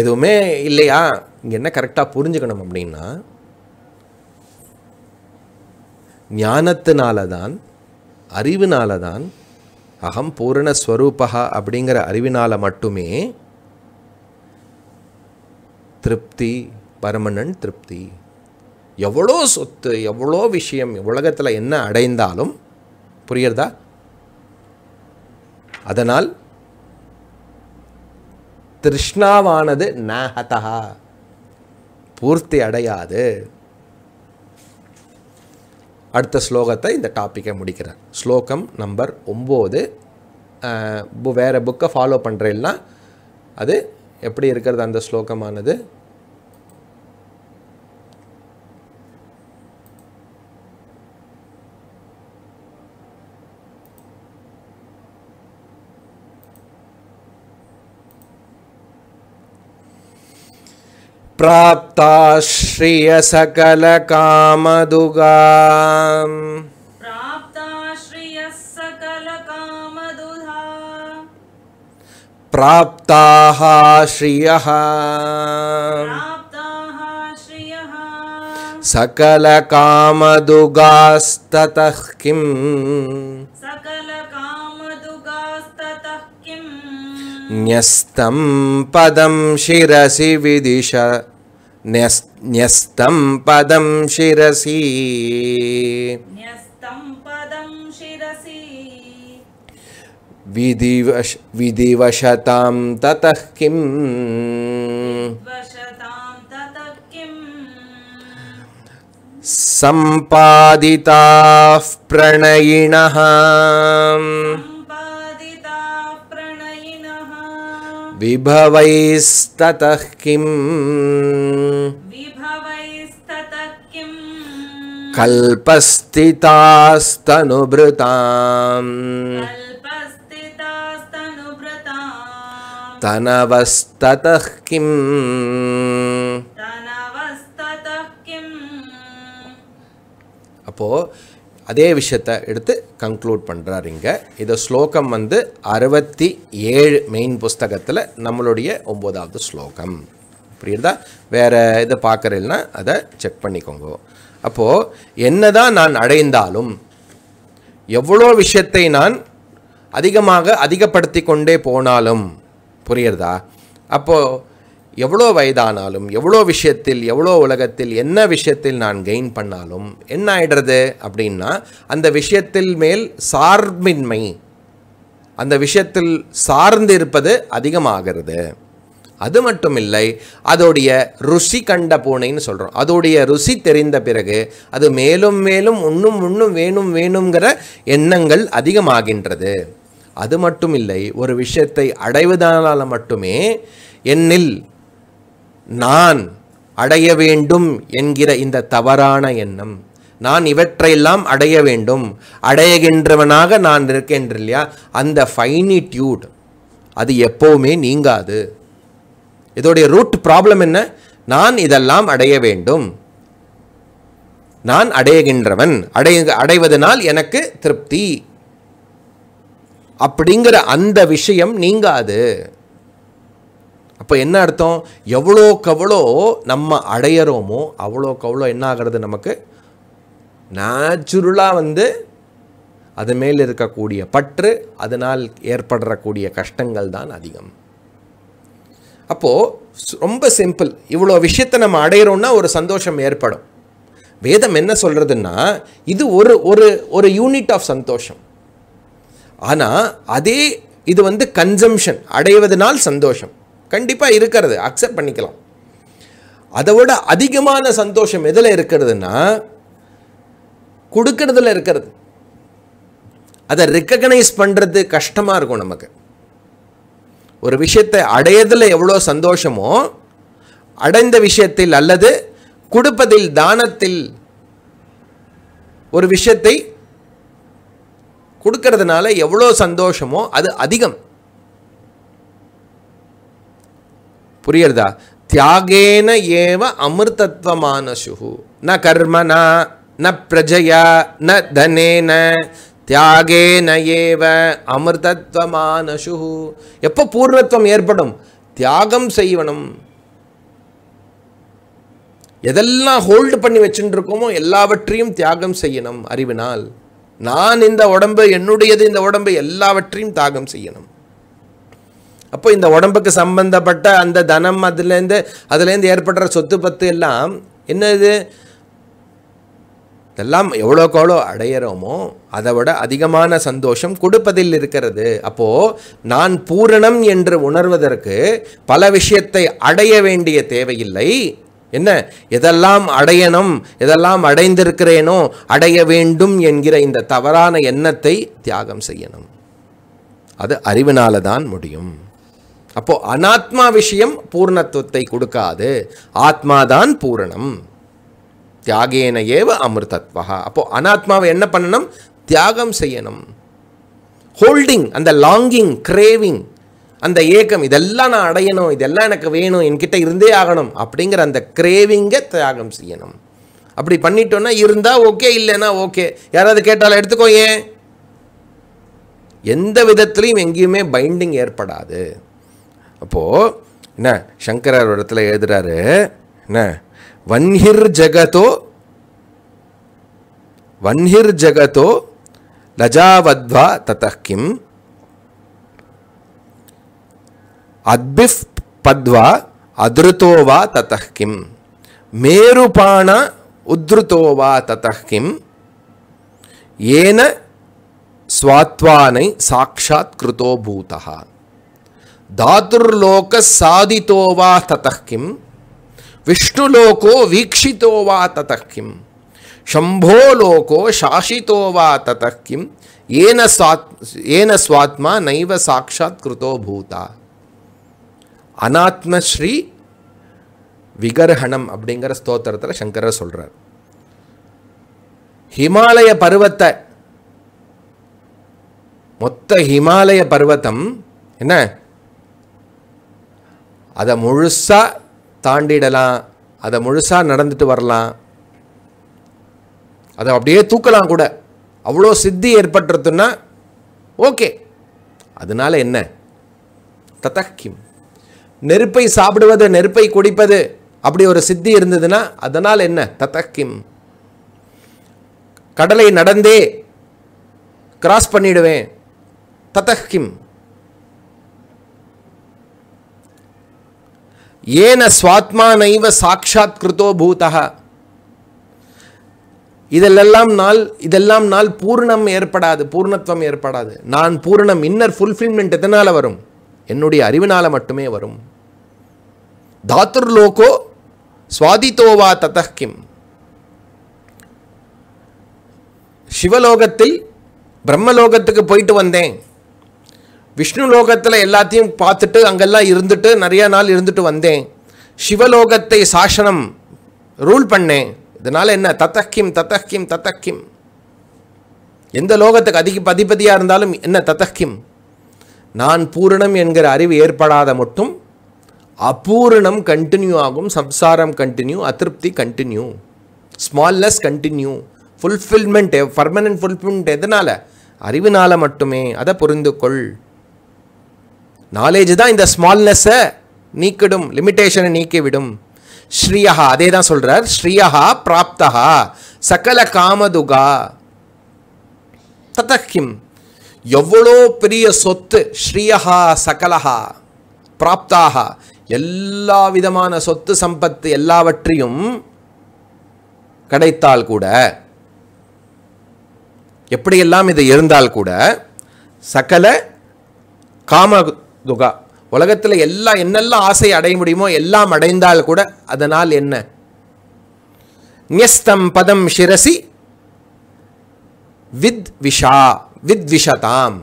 A: எதுவுமே இல்லையா இங்கே என்ன கரெக்டாக புரிஞ்சுக்கணும் அப்படின்னா ஞானத்தினால தான் அறிவினால தான் அகம் பூரணஸ்வரூபா அப்படிங்கிற அறிவினால் மட்டுமே திருப்தி பரமனன் திருப்தி எவ்வளோ சொத்து எவ்வளோ விஷயம் உலகத்தில் என்ன அடைந்தாலும் புரியுறதா அதனால் திருஷ்ணாவானது நஹதா பூர்த்தி அடையாது அடுத்த ஸ்லோகத்தை இந்த டாப்பிக்கை முடிக்கிறேன் ஸ்லோகம் நம்பர் ஒம்பது வேறு புக்கை ஃபாலோ பண்ணுறேன்னா அது எப்படி இருக்கிறது அந்த ஸ்லோகமானது சகல श्रियसकलकामदुगाम् प्राप्ताः श्रियः सकलकामदुगास्ततः किम् विदिश न्यस्तं पदं शिरसि विधिवशतां ततः किम् सम्पादिताः प्रणयिणः विभवैस्ततः किम् कल्पस्थितास्तनुभृताम् तनवस्ततः கிம் அப்போது அதே விஷயத்தை எடுத்து கன்க்ளூட் பண்ணுறார் இங்கே இந்த ஸ்லோகம் வந்து அறுபத்தி ஏழு மெயின் புஸ்தகத்தில் நம்மளுடைய ஒம்போதாவது ஸ்லோகம் புரியுதா வேறு இதை பார்க்குறீங்கன்னா அதை செக் பண்ணிக்கோங்க அப்போது என்ன தான் நான் அடைந்தாலும் எவ்வளோ விஷயத்தை நான் அதிகமாக அதிகப்படுத்தி கொண்டே போனாலும் புரியுறதா அப்போது எவ்வளோ வயதானாலும் எவ்வளோ விஷயத்தில் எவ்வளோ உலகத்தில் என்ன விஷயத்தில் நான் கெயின் பண்ணாலும் என்ன ஆகிடுறது அப்படின்னா அந்த விஷயத்தில் மேல் சார்பின்மை அந்த விஷயத்தில் சார்ந்து இருப்பது அதிகமாகிறது அது மட்டும் இல்லை அதோடைய ருசி கண்ட பூனைன்னு சொல்கிறோம் அதோடைய ருசி தெரிந்த பிறகு அது மேலும் மேலும் ஒன்றும் ஒன்றும் வேணும் வேணுங்கிற எண்ணங்கள் அதிகமாகின்றது அது மட்டும் இல்லை ஒரு விஷயத்தை அடைவதனால் மட்டுமே என்னில் நான் அடைய வேண்டும் என்கிற இந்த தவறான எண்ணம் நான் இவற்றையெல்லாம் அடைய வேண்டும் அடையகின்றவனாக நான் இருக்கின்ற இல்லையா அந்த ஃபைனிடியூட் அது எப்போவுமே நீங்காது இதோடைய ரூட் ப்ராப்ளம் என்ன நான் இதெல்லாம் அடைய வேண்டும் நான் அடையகின்றவன் அடைய அடைவதனால் எனக்கு திருப்தி அப்படிங்கிற அந்த விஷயம் நீங்காது அப்போ என்ன அர்த்தம் கவ்வளோ நம்ம அடையிறோமோ அவ்வளோக்கவ்வளோ என்ன ஆகிறது நமக்கு நேச்சுரலாக வந்து அது மேல் இருக்கக்கூடிய பற்று அதனால் ஏற்படக்கூடிய கஷ்டங்கள் தான் அதிகம் அப்போது ரொம்ப சிம்பிள் இவ்வளோ விஷயத்தை நம்ம அடையிறோம்னா ஒரு சந்தோஷம் ஏற்படும் வேதம் என்ன சொல்கிறதுன்னா இது ஒரு ஒரு ஒரு யூனிட் ஆஃப் சந்தோஷம் ஆனால் அதே இது வந்து கன்சம்ஷன் அடைவதனால் சந்தோஷம் கண்டிப்பாக இருக்கிறது அக்செப்ட் பண்ணிக்கலாம் அதை விட அதிகமான சந்தோஷம் எதில் இருக்கிறதுனா கொடுக்கறதுல இருக்கிறது அதை ரெக்கக்னைஸ் பண்ணுறது கஷ்டமாக இருக்கும் நமக்கு ஒரு விஷயத்தை அடையதில் எவ்வளோ சந்தோஷமோ அடைந்த விஷயத்தில் அல்லது கொடுப்பதில் தானத்தில் ஒரு விஷயத்தை கொடுக்கறதுனால எவ்வளோ சந்தோஷமோ அது அதிகம் புரியுறதா தியாகேன ஏவ அமிர்தத்வமானசு ந கர்மனா ந பிரஜயா ந தனேன தியாகேன ஏவ அமிர்தத்வமானசு எப்போ பூர்ணத்துவம் ஏற்படும் தியாகம் செய்வனும் எதெல்லாம் ஹோல்டு பண்ணி வச்சுட்டு இருக்கோமோ எல்லாவற்றையும் தியாகம் செய்யணும் அறிவினால் நான் இந்த உடம்பு என்னுடையது இந்த உடம்பு எல்லாவற்றையும் தாகம் செய்யணும் அப்போ இந்த உடம்புக்கு சம்பந்தப்பட்ட அந்த தனம் அதுலேருந்து அதுலேருந்து ஏற்படுற சொத்து பத்து எல்லாம் என்ன இது இதெல்லாம் எவ்வளோக்கு எவ்வளோ அடையிறோமோ அதை விட அதிகமான சந்தோஷம் கொடுப்பதில் இருக்கிறது அப்போது நான் பூரணம் என்று உணர்வதற்கு பல விஷயத்தை அடைய வேண்டிய தேவையில்லை என்ன எதெல்லாம் அடையணும் எதெல்லாம் அடைந்திருக்கிறேனோ அடைய வேண்டும் என்கிற இந்த தவறான எண்ணத்தை தியாகம் செய்யணும் அது அறிவினால தான் முடியும் அப்போ அனாத்மா விஷயம் பூர்ணத்துவத்தை கொடுக்காது ஆத்மாதான் பூரணம் தியாகேன ஏவ அமிர்தத்வகா அப்போ அனாத்மாவை என்ன பண்ணணும் தியாகம் செய்யணும் ஹோல்டிங் அந்த லாங்கிங் கிரேவிங் அந்த ஏக்கம் இதெல்லாம் நான் அடையணும் இதெல்லாம் எனக்கு வேணும் என்கிட்ட இருந்தே ஆகணும் அப்படிங்கிற அந்த கிரேவிங்கை தியாகம் செய்யணும் அப்படி பண்ணிட்டோன்னா இருந்தால் ஓகே இல்லைன்னா ஓகே யாராவது கேட்டாலும் எடுத்துக்கோ ஏன் எந்த விதத்துலையும் எங்கேயுமே பைண்டிங் ஏற்படாது அப்போது என்ன சங்கரர் இடத்துல எழுதுறாரு என்ன வன்ஹிர் ஜகதோ வன்ஹிர் ஜகதோ லஜாவத்வா ததஹ் கிம் అద్భిఫ్ పద్వా అదృతోవా తతహ్కిం మేరుపాణ ఉద్ధృతోవా తతహ్కిం ఏన స్వాత్వానై సాక్షాత్కృతో భూత ధాతుర్లోక సాధితో వా తతఃకిం విష్ణులోకో వీక్షితో వా తతఃకిం శంభోలోకో శాసితో వా తతఃకిం ఏన స్వాత్ ఏన స్వాత్మా నైవ సాక్షాత్కృతో భూత அனாத்மஸ்ரீ விகர்ஹணம் அப்படிங்கிற ஸ்தோத்திரத்தில் சங்கரர் சொல்கிறார் ஹிமாலய பருவத்தை மொத்த ஹிமாலய பருவத்தம் என்ன அதை முழுசாக தாண்டிடலாம் அதை முழுசாக நடந்துட்டு வரலாம் அதை அப்படியே தூக்கலாம் கூட அவ்வளோ சித்தி ஏற்பட்டுறதுன்னா ஓகே அதனால் என்ன தத்தக்கிம் நெருப்பை சாப்பிடுவது நெருப்பை குடிப்பது அப்படி ஒரு சித்தி இருந்ததுன்னா அதனால் என்ன தத்தக்கிம் கடலை நடந்தே கிராஸ் பண்ணிடுவேன் தத்தக்கிம் ஏன சுவாத்மா நைவ சாட்சாத் கிருத்தோ பூதா இதெல்லாம் நாள் இதெல்லாம் நாள் பூர்ணம் ஏற்படாது பூர்ணத்துவம் ஏற்படாது நான் பூர்ணம் இன்னர் ஃபுல்ஃபில்மெண்ட் எதனால் வரும் என்னுடைய அறிவினால் மட்டுமே வரும் தாத்துர்லோகோ சுவாதித்தோவா ததஹ்கிம் சிவலோகத்தில் பிரம்மலோகத்துக்கு போயிட்டு வந்தேன் விஷ்ணு லோகத்தில் எல்லாத்தையும் பார்த்துட்டு அங்கெல்லாம் இருந்துட்டு நிறையா நாள் இருந்துட்டு வந்தேன் சிவலோகத்தை சாசனம் ரூல் பண்ணேன் இதனால் என்ன தத்தஹ்கிம் தத்தஹ்கிம் தத்தஹ்கிம் எந்த லோகத்துக்கு அதிக அதிபதியாக இருந்தாலும் என்ன தத்தஹ்கிம் நான் பூரணம் என்கிற அறிவு ஏற்படாத மட்டும் அபூரணம் கண்டினியூ ஆகும் சம்சாரம் கண்டினியூ அதிருப்தி continue smallness continue fulfilment permanent fulfilment எதனால் அறிவுனால் மட்டுமே அதை புரிந்து கொள் நாலேஜ் தான் இந்த ஸ்மால்னஸ்ஸை நீக்கிடும் லிமிட்டேஷனை நீக்கிவிடும் ஸ்ரீயஹா அதே தான் சொல்கிறார் ஸ்ரீயஹா பிராப்தகா சகல காமதுகா ததக்கிம் எவ்வளோ பெரிய சொத்து ஸ்ரீயஹா சகலஹா பிராப்தாக எல்லா விதமான சொத்து சம்பத்து எல்லாவற்றையும் கிடைத்தால் கூட எப்படியெல்லாம் இது இருந்தால் கூட சகல காம துகா உலகத்தில் எல்லாம் என்னெல்லாம் ஆசை அடைய முடியுமோ எல்லாம் அடைந்தால் கூட அதனால் என்ன நியஸ்தம் பதம் ஷிரசி வித் விஷா வித் விஷதாம்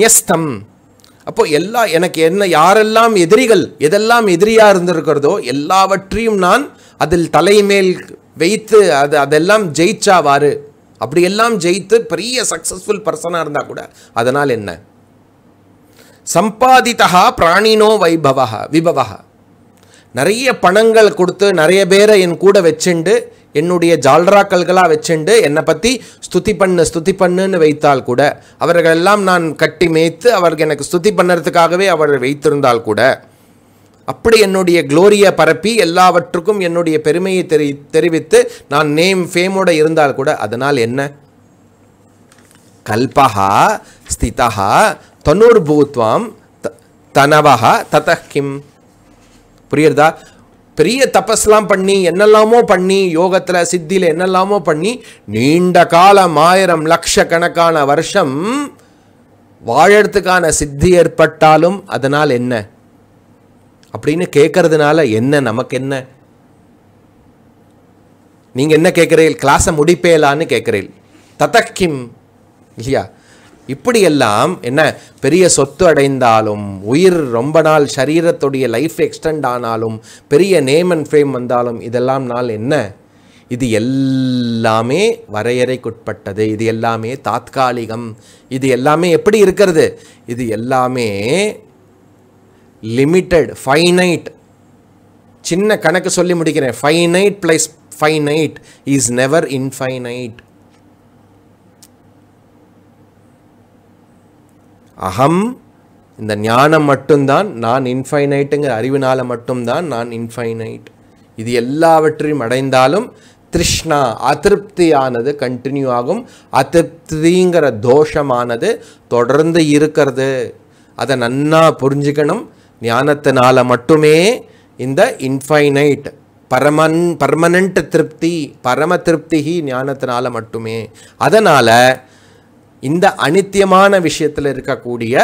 A: நியஸ்தம் அப்போ எல்லா எனக்கு என்ன யாரெல்லாம் எதிரிகள் எதெல்லாம் எதிரியாக இருந்திருக்கிறதோ எல்லாவற்றையும் நான் அதில் தலைமேல் வைத்து அது அதெல்லாம் ஜெயிச்சாவாறு அப்படியெல்லாம் ஜெயித்து பெரிய சக்ஸஸ்ஃபுல் பர்சனாக இருந்தால் கூட அதனால் என்ன சம்பாதித்தா பிராணினோ வைபவ விபவ நிறைய பணங்கள் கொடுத்து நிறைய பேரை என் கூட வச்சுண்டு என்னுடைய ஜால்ராக்கல்களாக வச்சுண்டு என்னை பற்றி ஸ்துதி பண்ணு ஸ்துதி பண்ணுன்னு வைத்தால் கூட அவர்களெல்லாம் நான் கட்டி மேய்த்து அவர்கள் எனக்கு ஸ்துதி பண்ணுறதுக்காகவே அவர்கள் வைத்திருந்தால் கூட அப்படி என்னுடைய க்ளோரியை பரப்பி எல்லாவற்றுக்கும் என்னுடைய பெருமையை தெரி தெரிவித்து நான் நேம் ஃபேமோடு இருந்தால் கூட அதனால் என்ன கல்பகா ஸ்திதா த தனவகா ததஹ் கிம் புரியுறதா பெரிய தபஸ்லாம் பண்ணி என்னெல்லாமோ பண்ணி யோகத்தில் சித்தியில் என்னெல்லாமோ பண்ணி நீண்ட காலம் ஆயிரம் லட்சக்கணக்கான வருஷம் வாழறதுக்கான சித்தி ஏற்பட்டாலும் அதனால் என்ன அப்படின்னு கேட்கறதுனால என்ன நமக்கு என்ன நீங்கள் என்ன கேட்குறீர்கள் கிளாஸை முடிப்பேலான்னு கேட்குறீர்கள் ததக்கிம் இல்லையா இப்படியெல்லாம் என்ன பெரிய சொத்து அடைந்தாலும் உயிர் ரொம்ப நாள் சரீரத்துடைய லைஃப் எக்ஸ்டெண்ட் ஆனாலும் பெரிய நேம் அண்ட் ஃபேம் வந்தாலும் இதெல்லாம் நாள் என்ன இது எல்லாமே வரையறைக்குட்பட்டது இது எல்லாமே தாத்காலிகம் இது எல்லாமே எப்படி இருக்கிறது இது எல்லாமே லிமிட்டட் ஃபைனைட் சின்ன கணக்கு சொல்லி முடிக்கிறேன் finite plus finite is never infinite அகம் இந்த ஞானம் மட்டும்தான் நான் இன்ஃபைனைட்டுங்கிற அறிவினால் மட்டும்தான் நான் இன்ஃபைனைட் இது எல்லாவற்றையும் அடைந்தாலும் திருஷ்ணா அதிருப்தியானது கண்டினியூ ஆகும் அதிருப்திங்கிற தோஷமானது தொடர்ந்து இருக்கிறது அதை நன்னா புரிஞ்சுக்கணும் ஞானத்தினால் மட்டுமே இந்த இன்ஃபைனைட் பரமன் பர்மனண்ட் திருப்தி பரம திருப்திகி ஞானத்தினால் மட்டுமே அதனால் இந்த அனித்தியமான விஷயத்தில் இருக்கக்கூடிய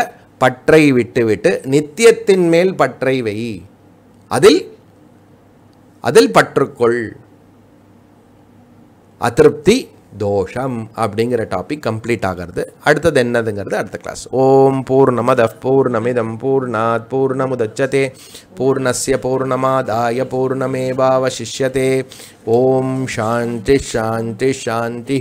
A: பற்றை விட்டுவிட்டு நித்தியத்தின் மேல் பற்றை வை அதில் அதில் பற்றுக்கொள் அதிருப்தி தோஷம் அப்படிங்கிற டாபிக் கம்ப்ளீட் ஆகிறது அடுத்தது என்னதுங்கிறது அடுத்த கிளாஸ் ஓம் பூர்ணமத பூர்ணமிதம் பூர்ணாத் பூர்ணமுதச்சதே பூர்ணஸ்ய பூர்ணமாதாய பூர்ணமேவாவசிஷ்யதே ஓம் சாந்தி சாந்தி சாந்தி